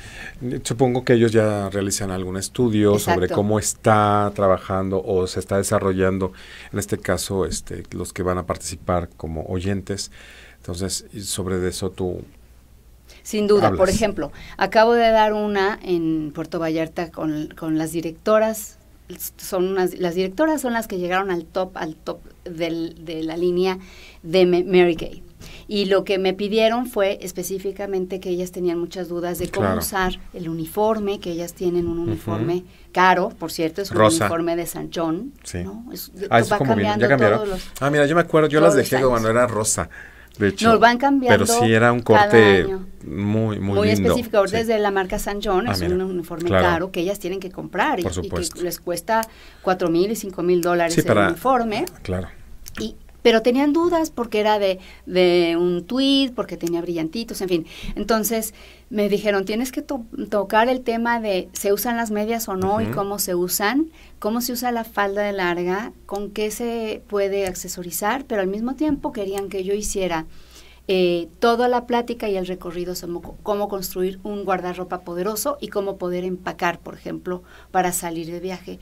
supongo que ellos ya realizan algún estudio sobre cómo está trabajando o se está desarrollando, en este caso, este, los que van a participar como oyentes. Entonces, sobre eso tú... Sin duda, por ejemplo, acabo de dar una en Puerto Vallarta con las directoras son unas, las directoras son las que llegaron al top, al top del, de la línea de Mary Gay Y lo que me pidieron fue específicamente que ellas tenían muchas dudas de cómo usar el uniforme, que ellas tienen un uniforme caro, por cierto, es un uniforme de San John. Es, ah, ya cambiaron. ah, mira, yo me acuerdo, yo las dejé cuando era rosa. De hecho, nos van cambiando. Pero sí era un corte muy, muy, específico. Desde la marca San John, ah, es un uniforme caro que ellas tienen que comprar y, que les cuesta cuatro mil y cinco mil dólares sí, el uniforme. Claro. Y, pero tenían dudas porque era de, de un tweet, porque tenía brillantitos, en fin. Entonces me dijeron, tienes que tocar el tema de se usan las medias o no y cómo se usan, cómo se usa la falda de larga, con qué se puede accesorizar, pero al mismo tiempo querían que yo hiciera eh, toda la plática y el recorrido sobre cómo construir un guardarropa poderoso y cómo poder empacar, por ejemplo, para salir de viaje.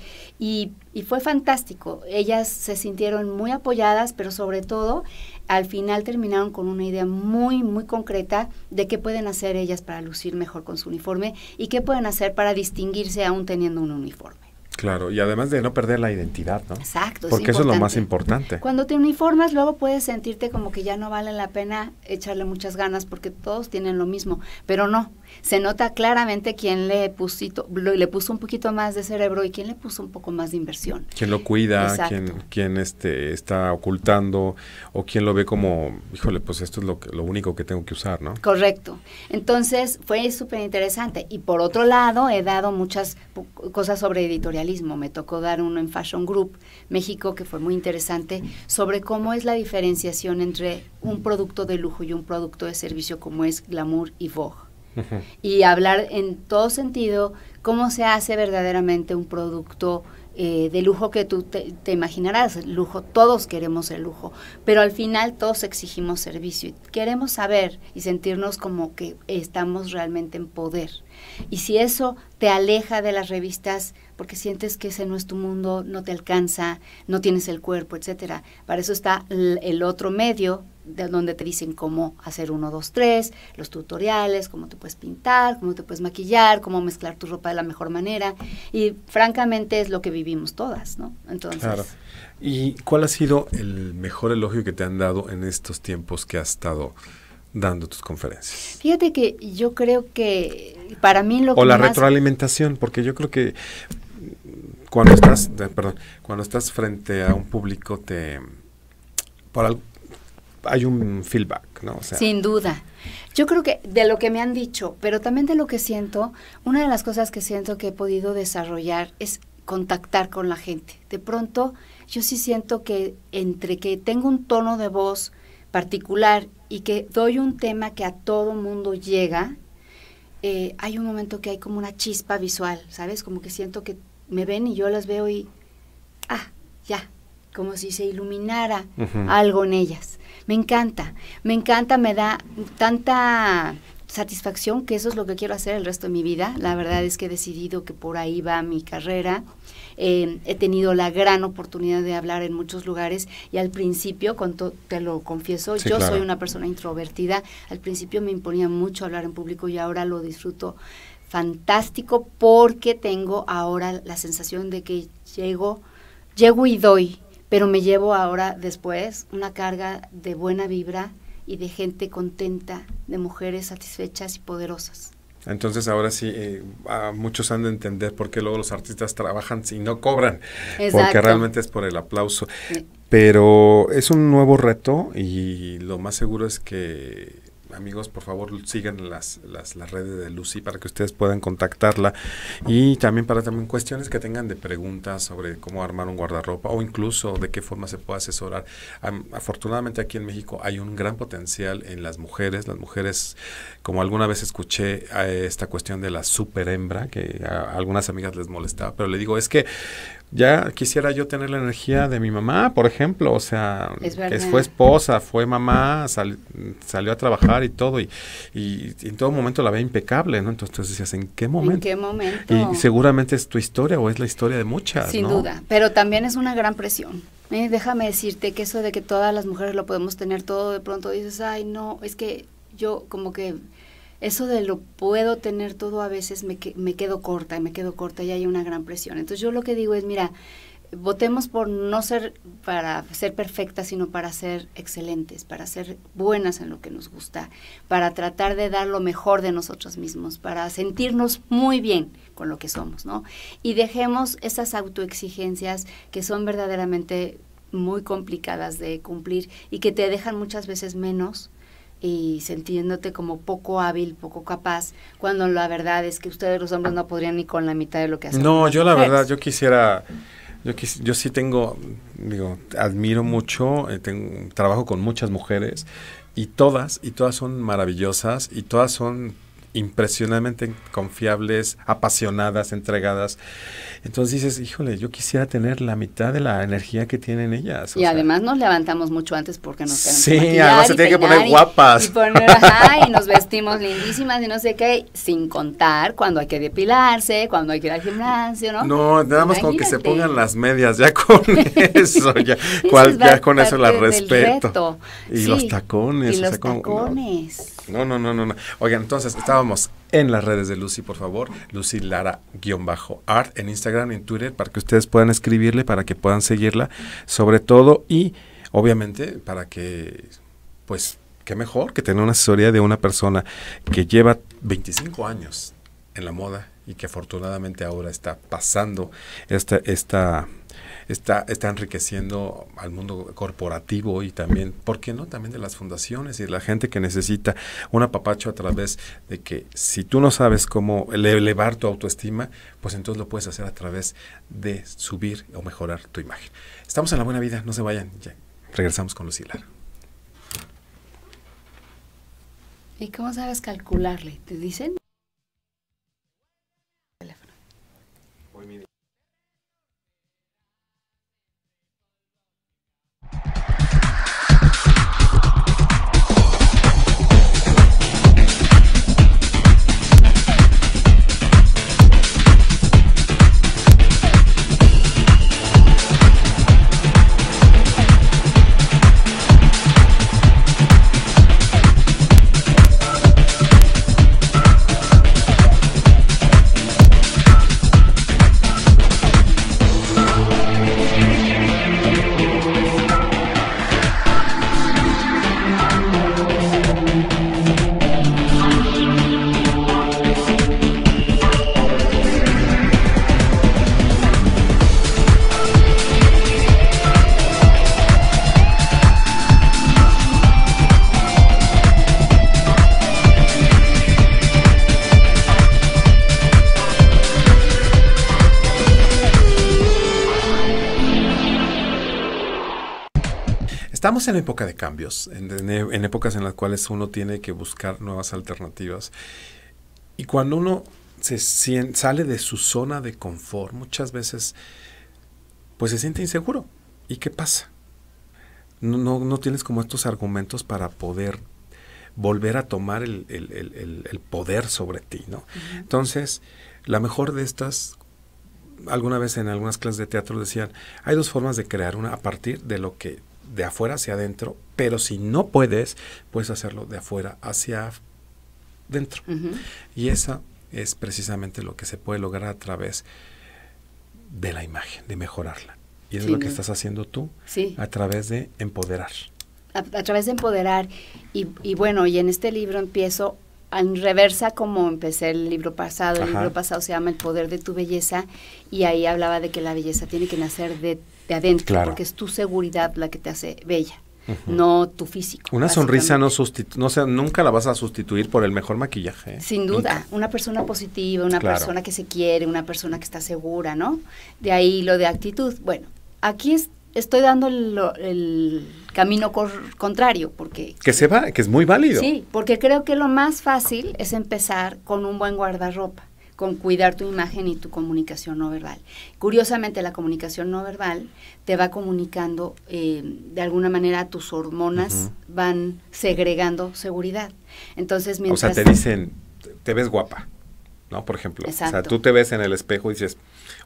y fue fantástico. Ellas se sintieron muy apoyadas, pero sobre todo al final terminaron con una idea muy, muy concreta de qué pueden hacer ellas para lucir mejor con su uniforme y qué pueden hacer para distinguirse aún teniendo un uniforme. Claro, y además de no perder la identidad, ¿no? Exacto. Porque eso es lo más importante. Cuando te uniformas, luego puedes sentirte como que ya no vale la pena echarle muchas ganas porque todos tienen lo mismo, pero no, se nota claramente quién le, puso un poquito más de cerebro y quién le puso un poco más de inversión. Quién lo cuida, quién, este, está ocultando o quién lo ve como, híjole, pues esto es lo, lo único que tengo que usar, ¿no? Correcto. Entonces fue súper interesante. Y por otro lado, he dado muchas cosas sobre editorialismo. Me tocó dar uno en Fashion Group México que fue muy interesante sobre cómo es la diferenciación entre un producto de lujo y un producto de servicio como es Glamour y Vogue y hablar en todo sentido cómo se hace verdaderamente un producto eh, de lujo que tú te, te, imaginarás, lujo, todos queremos el lujo, pero al final todos exigimos servicio y queremos saber y sentirnos como que estamos realmente en poder. Y si eso te aleja de las revistas porque sientes que ese no es tu mundo, no te alcanza, no tienes el cuerpo, etcétera, para eso está el otro medio de donde te dicen cómo hacer uno, dos, tres, los tutoriales, cómo te puedes pintar, cómo te puedes maquillar, cómo mezclar tu ropa de la mejor manera. Y francamente es lo que vivimos todas, ¿no? Entonces. Claro. ¿Y cuál ha sido el mejor elogio que te han dado en estos tiempos que has estado dando tus conferencias? Fíjate que yo creo que para mí lo o la retroalimentación, porque yo creo que cuando estás, eh, perdón, cuando estás frente a un público te por, hay un feedback, ¿no? Sin duda. Yo creo que de lo que me han dicho, pero también de lo que siento, una de las cosas que siento que he podido desarrollar es contactar con la gente. De pronto, yo sí siento que entre que tengo un tono de voz particular y que doy un tema que a todo mundo llega, eh, hay un momento que hay como una chispa visual, ¿sabes? Como que siento que me ven y yo las veo y, ah, ya, como si se iluminara algo en ellas. Me encanta, me encanta, me da tanta satisfacción que eso es lo que quiero hacer el resto de mi vida. La verdad es que he decidido que por ahí va mi carrera. Eh, he tenido la gran oportunidad de hablar en muchos lugares y al principio, te lo confieso, yo soy una persona introvertida. Al principio me imponía mucho hablar en público y ahora lo disfruto fantástico porque tengo ahora la sensación de que llego, llego y doy pero me llevo ahora después una carga de buena vibra y de gente contenta, de mujeres satisfechas y poderosas. Entonces ahora sí, eh, muchos han de entender por qué luego los artistas trabajan si no cobran, porque realmente es por el aplauso. Pero es un nuevo reto y lo más seguro es que amigos, por favor sigan las, las, redes de Lucy para que ustedes puedan contactarla y también para también cuestiones que tengan de preguntas sobre cómo armar un guardarropa o incluso de qué forma se puede asesorar. afortunadamente aquí en México hay un gran potencial en las mujeres. Las mujeres, como alguna vez escuché eh, esta cuestión de la super hembra, que a algunas amigas les molestaba, pero le digo, es que ya quisiera yo tener la energía de mi mamá, por ejemplo, o sea, fue esposa, fue mamá, salió a trabajar y todo, y, en todo momento la ve impecable, ¿no? Entonces decías, ¿en qué momento? ¿En qué momento? Y seguramente es tu historia o es la historia de muchas, Sin duda, pero también es una gran presión. ¿eh? déjame decirte que eso de que todas las mujeres lo podemos tener todo, de pronto dices, ay, no, es que yo como que eso de lo puedo tener todo a veces me, me quedo corta, y me quedo corta y hay una gran presión. Entonces yo lo que digo es, mira, votemos por no ser para ser perfectas, sino para ser excelentes, para ser buenas en lo que nos gusta, para tratar de dar lo mejor de nosotros mismos, para sentirnos muy bien con lo que somos, ¿no? Y dejemos esas autoexigencias que son verdaderamente muy complicadas de cumplir y que te dejan muchas veces menos y sintiéndote como poco hábil, poco capaz, cuando la verdad es que ustedes los hombres no podrían ni con la mitad de lo que hacen. No, yo la pues. verdad, yo quisiera, yo, yo sí tengo, digo, admiro mucho, eh, trabajo con muchas mujeres y todas, y todas son maravillosas y todas son impresionantemente confiables, apasionadas, entregadas. Entonces dices, híjole, yo quisiera tener la mitad de la energía que tienen ellas. Y además nos levantamos mucho antes porque nos tenemos Sí, además se tiene que poner guapas. Y, nos vestimos lindísimas y no sé qué, sin contar cuando hay que depilarse, cuando hay que ir al gimnasio, ¿no? No, nada más como que se pongan las medias, ya con eso, ya, con eso la respeto. Y los tacones. los tacones. No, no, no, no, no. Oigan, entonces estábamos en las redes de Lucy, por favor. Lucy Lara-art en Instagram, en Twitter, para que ustedes puedan escribirle, para que puedan seguirla, sobre todo, y obviamente para que, pues, qué mejor que tener una asesoría de una persona que lleva 25 años en la moda y que afortunadamente ahora está pasando esta, esta está, está enriqueciendo al mundo corporativo y también, ¿por qué no? También de las fundaciones y de la gente que necesita un apapacho a través de que si tú no sabes cómo elevar tu autoestima, pues entonces lo puedes hacer a través de subir o mejorar tu imagen. Estamos en la buena vida, no se vayan. Ya. Regresamos con Lucila. ¿Y cómo sabes calcularle? ¿Te dicen? en época de cambios, en, épocas en las cuales uno tiene que buscar nuevas alternativas. Y cuando uno se sale de su zona de confort, muchas veces pues se siente inseguro. ¿Y qué pasa? No, no, tienes como estos argumentos para poder volver a tomar el, el, el, poder sobre ti, ¿no? Entonces, la mejor de estas, alguna vez en algunas clases de teatro decían, hay dos formas de crear, una a partir de lo que de afuera hacia adentro, pero si no puedes, puedes hacerlo de afuera hacia dentro. Y esa es precisamente lo que se puede lograr a través de la imagen, de mejorarla. Y es lo que estás haciendo tú a través de empoderar. A, través de empoderar. Y, bueno, y en este libro empiezo en reversa como empecé el libro pasado. El libro pasado se llama El poder de tu belleza y ahí hablaba de que la belleza tiene que nacer de adentro, porque es tu seguridad la que te hace bella. no tu físico. Una sonrisa no nunca la vas a sustituir por el mejor maquillaje. ¿eh? Sin duda, una persona positiva, una persona que se quiere, una persona que está segura, ¿no? De ahí lo de actitud. Bueno, aquí es, estoy dando el, camino contrario, porque... Que se va, que es muy válido. Sí, porque creo que lo más fácil es empezar con un buen guardarropa con cuidar tu imagen y tu comunicación no verbal. Curiosamente, la comunicación no verbal te va comunicando, eh, de alguna manera tus hormonas van segregando seguridad. Entonces, mientras... O sea, te dicen, te ves guapa, ¿no? Por ejemplo. O sea, tú te ves en el espejo y dices,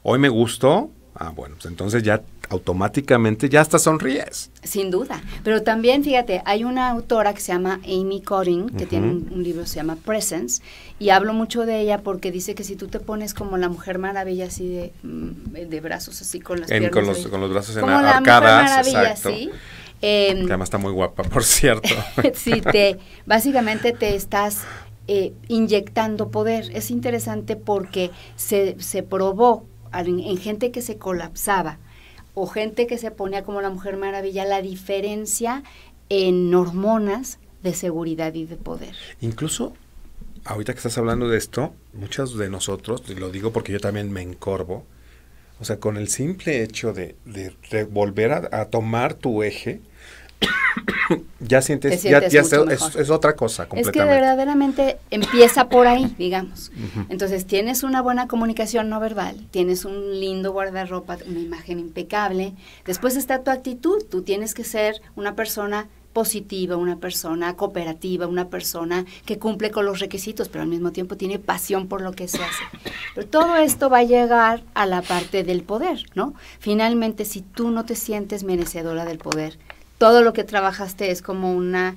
hoy me gusto, Ah, bueno, pues entonces ya automáticamente ya hasta sonríes. Sin duda. Pero también, fíjate, hay una autora que se llama Amy Cotting, que tiene un, libro que se llama Presence, y hablo mucho de ella porque dice que si tú te pones como la Mujer Maravilla, así de, mm, de brazos así con las piernas. Con los, con los brazos en la arcadas, em, además está muy guapa, por cierto. sí, te, básicamente te estás eh, inyectando poder. Es interesante porque se, se probó en, gente que se colapsaba o gente que se ponía como la Mujer Maravilla, la diferencia en hormonas de seguridad y de poder. Incluso ahorita que estás hablando de esto, muchos de nosotros, lo digo porque yo también me encorvo, o sea, con el simple hecho de, volver a, a, tomar tu eje, ya sientes, es, otra cosa completamente. Es que verdaderamente empieza por ahí, digamos. Entonces tienes una buena comunicación no verbal, tienes un lindo guardarropa, una imagen impecable. Después está tu actitud, tú tienes que ser una persona positiva, una persona cooperativa, una persona que cumple con los requisitos, pero al mismo tiempo tiene pasión por lo que se hace. Pero todo esto va a llegar a la parte del poder, ¿no? Finalmente, si tú no te sientes merecedora del poder, todo lo que trabajaste es como una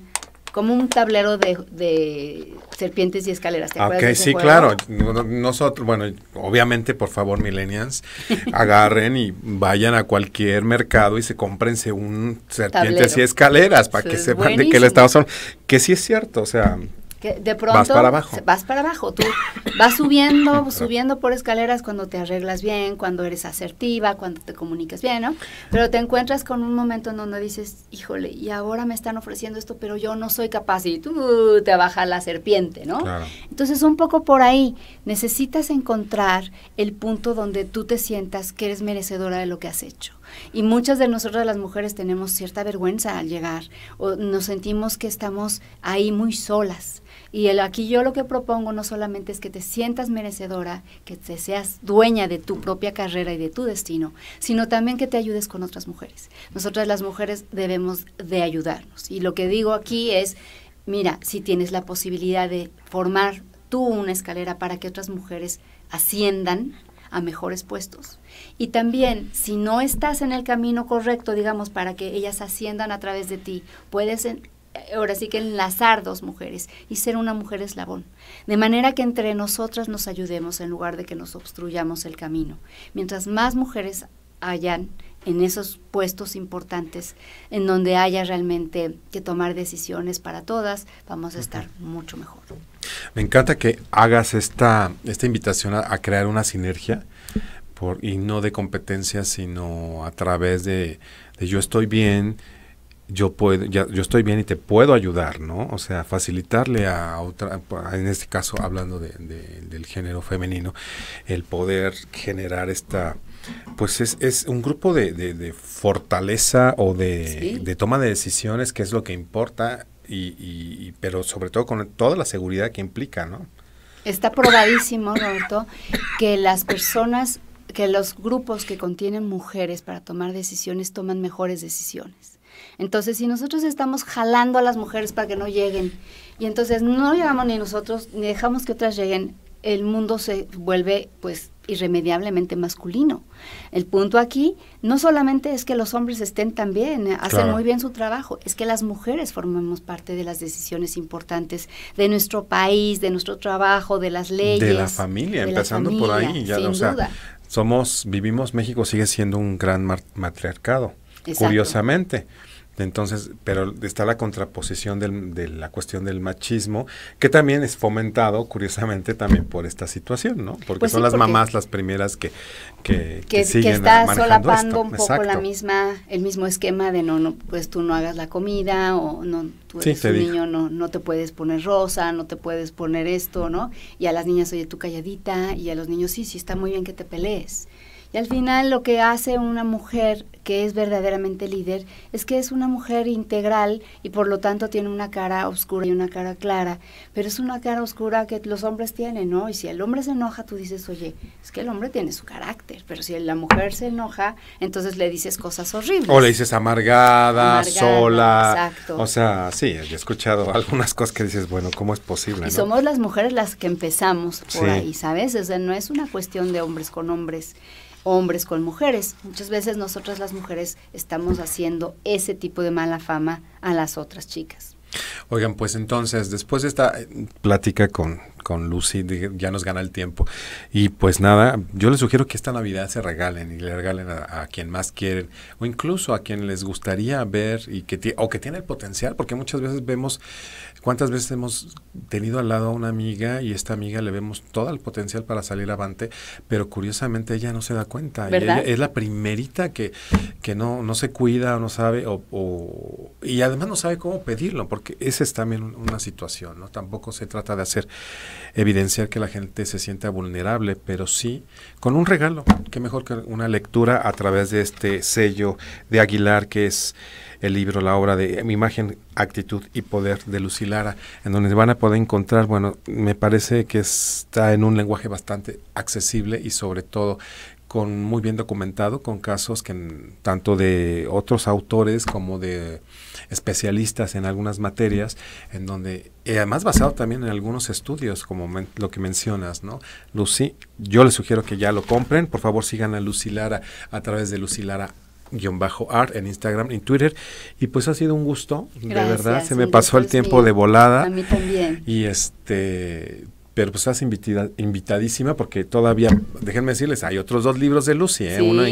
como un tablero de, serpientes y escaleras. ¿Te ok, sí, claro. Nosotros, bueno, obviamente, por favor, millennials, agarren y vayan a cualquier mercado y se compren un serpientes y escaleras para que sepan de qué le estamos hablando. Que sí es cierto, o sea, de pronto vas para abajo. Vas para abajo, tú vas subiendo, subiendo por escaleras cuando te arreglas bien, cuando eres asertiva, cuando te comunicas bien, ¿no? Pero te encuentras con un momento en donde dices, híjole, y ahora me están ofreciendo esto, pero yo no soy capaz y tú te baja la serpiente, ¿no? Entonces un poco por ahí, necesitas encontrar el punto donde tú te sientas que eres merecedora de lo que has hecho. Y muchas de nosotras las mujeres tenemos cierta vergüenza al llegar o nos sentimos que estamos ahí muy solas. Y el, aquí yo lo que propongo no solamente es que te sientas merecedora, que te seas dueña de tu propia carrera y de tu destino, sino también que te ayudes con otras mujeres. Nosotras las mujeres debemos de ayudarnos. Y lo que digo aquí es, mira, si tienes la posibilidad de formar tú una escalera para que otras mujeres asciendan a mejores puestos. Y también, si no estás en el camino correcto, digamos, para que ellas asciendan a través de ti, puedes eh, ahora sí que enlazar dos mujeres y ser una mujer eslabón. De manera que entre nosotras nos ayudemos en lugar de que nos obstruyamos el camino. Mientras más mujeres hayan en esos puestos importantes, en donde haya realmente que tomar decisiones para todas, vamos a estar mucho mejor. Me encanta que hagas esta, esta invitación a, crear una sinergia por, y no de competencia, sino a través de, de yo estoy bien, yo puedo, ya, yo estoy bien y te puedo ayudar, ¿no? O sea, facilitarle a otra, en este caso hablando de, del género femenino, el poder generar esta, pues es, es un grupo de, fortaleza o de, toma de decisiones que es lo que importa, y, pero sobre todo con toda la seguridad que implica, ¿no? Está probadísimo, Roberto, que las personas, que los grupos que contienen mujeres para tomar decisiones toman mejores decisiones. Entonces, si nosotros estamos jalando a las mujeres para que no lleguen, y entonces no llegamos ni nosotros, ni dejamos que otras lleguen, el mundo se vuelve pues irremediablemente masculino. El punto aquí no solamente es que los hombres estén también, hacen muy bien su trabajo, es que las mujeres formemos parte de las decisiones importantes de nuestro país, de nuestro trabajo, de las leyes. De la familia, empezando por ahí, ya, sin somos, vivimos, México sigue siendo un gran matriarcado, curiosamente. Entonces, pero está la contraposición de la cuestión del machismo, que también es fomentado, curiosamente, también por esta situación, ¿no? Porque pues son las mamás las primeras que, que, que, siguen que está solapando un poco la misma, el mismo esquema de no, no, pues tú no hagas la comida o no, tú eres niño, no, no te puedes poner rosa, no te puedes poner esto, ¿no? Y a las niñas, oye, tú calladita, y a los niños, sí, sí, está muy bien que te pelees. Y al final lo que hace una mujer que es verdaderamente líder es que es una mujer integral y por lo tanto tiene una cara oscura y una cara clara, pero es una cara oscura que los hombres tienen, ¿no? Y si el hombre se enoja, tú dices, oye, es que el hombre tiene su carácter, pero si la mujer se enoja, entonces le dices cosas horribles. O le dices amargada, sola. Exacto. O sea, sí, he escuchado algunas cosas que dices, bueno, ¿cómo es posible? Y somos las mujeres las que empezamos por ahí, ¿sabes? O sea, no es una cuestión de hombres con hombres hombres con mujeres. Muchas veces nosotras las mujeres estamos haciendo ese tipo de mala fama a las otras chicas. Oigan, pues entonces, después de esta eh, plática con, Lucy, ya nos gana el tiempo. Y pues nada, yo les sugiero que esta Navidad se regalen y le regalen a, quien más quieren, o incluso a quien les gustaría ver y que o que tiene el potencial, porque muchas veces vemos ¿Cuántas veces hemos tenido al lado a una amiga y esta amiga le vemos todo el potencial para salir avante, pero curiosamente ella no se da cuenta? es la primerita que, que no, no se cuida o no sabe, o, y además no sabe cómo pedirlo, porque esa es también una situación, ¿no? Tampoco se trata de hacer evidenciar que la gente se sienta vulnerable, pero sí con un regalo, qué mejor que una lectura a través de este sello de Aguilar que es el libro, la obra de Mi imagen, actitud y poder de Lucy Lara, en donde van a poder encontrar, bueno, me parece que está en un lenguaje bastante accesible y sobre todo con muy bien documentado, con casos que tanto de otros autores como de especialistas en algunas materias, en donde, eh, además basado también en algunos estudios, como lo que mencionas, ¿no? Lucy, yo les sugiero que ya lo compren, por favor sigan a Lucy Lara a través de Lucy Lara bajo art en Instagram, y Twitter. Y pues ha sido un gusto, de verdad, se me pasó el tiempo de volada. A mí también. Y este, pero pues estás invitadísima porque todavía, déjenme decirles, hay otros dos libros de Lucy, ¿eh? uno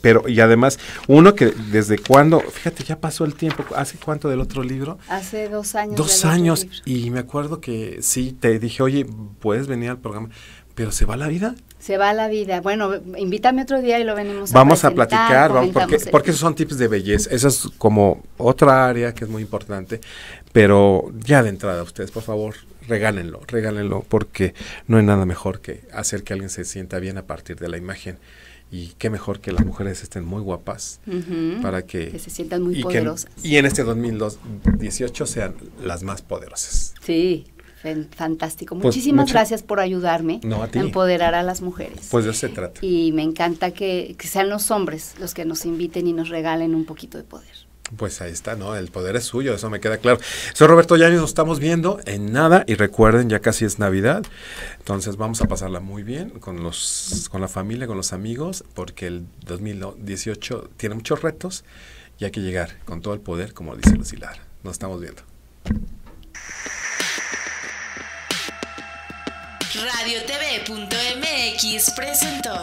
pero y además uno que desde cuando, fíjate, ya pasó el tiempo, ¿hace cuánto del otro libro? Hace dos años. Dos años y me acuerdo que sí, te dije, oye, puedes venir al programa, pero se va la vida se va la vida. Bueno, invítame otro día y lo venimos a Vamos a platicar, porque, porque esos son tips de belleza. Esa es como otra área que es muy importante, pero ya de entrada, ustedes, por favor, regálenlo, regálenlo, porque no hay nada mejor que hacer que alguien se sienta bien a partir de la imagen. Y qué mejor que las mujeres estén muy guapas para que, que, se sientan muy poderosas. y en este 2018 sean las más poderosas. Sí, Fantástico. Pues, Muchísimas gracias por ayudarme a, empoderar a las mujeres. Pues de se trata. Y me encanta que, sean los hombres los que nos inviten y nos regalen un poquito de poder. Pues ahí está, ¿no? El poder es suyo, eso me queda claro. Soy Roberto Yañez, nos estamos viendo en nada y recuerden, ya casi es Navidad, entonces vamos a pasarla muy bien con, los, con la familia, con los amigos, porque el 2018 tiene muchos retos y hay que llegar con todo el poder, como dice Lucilar. Nos estamos viendo. RadioTV.mx presentó.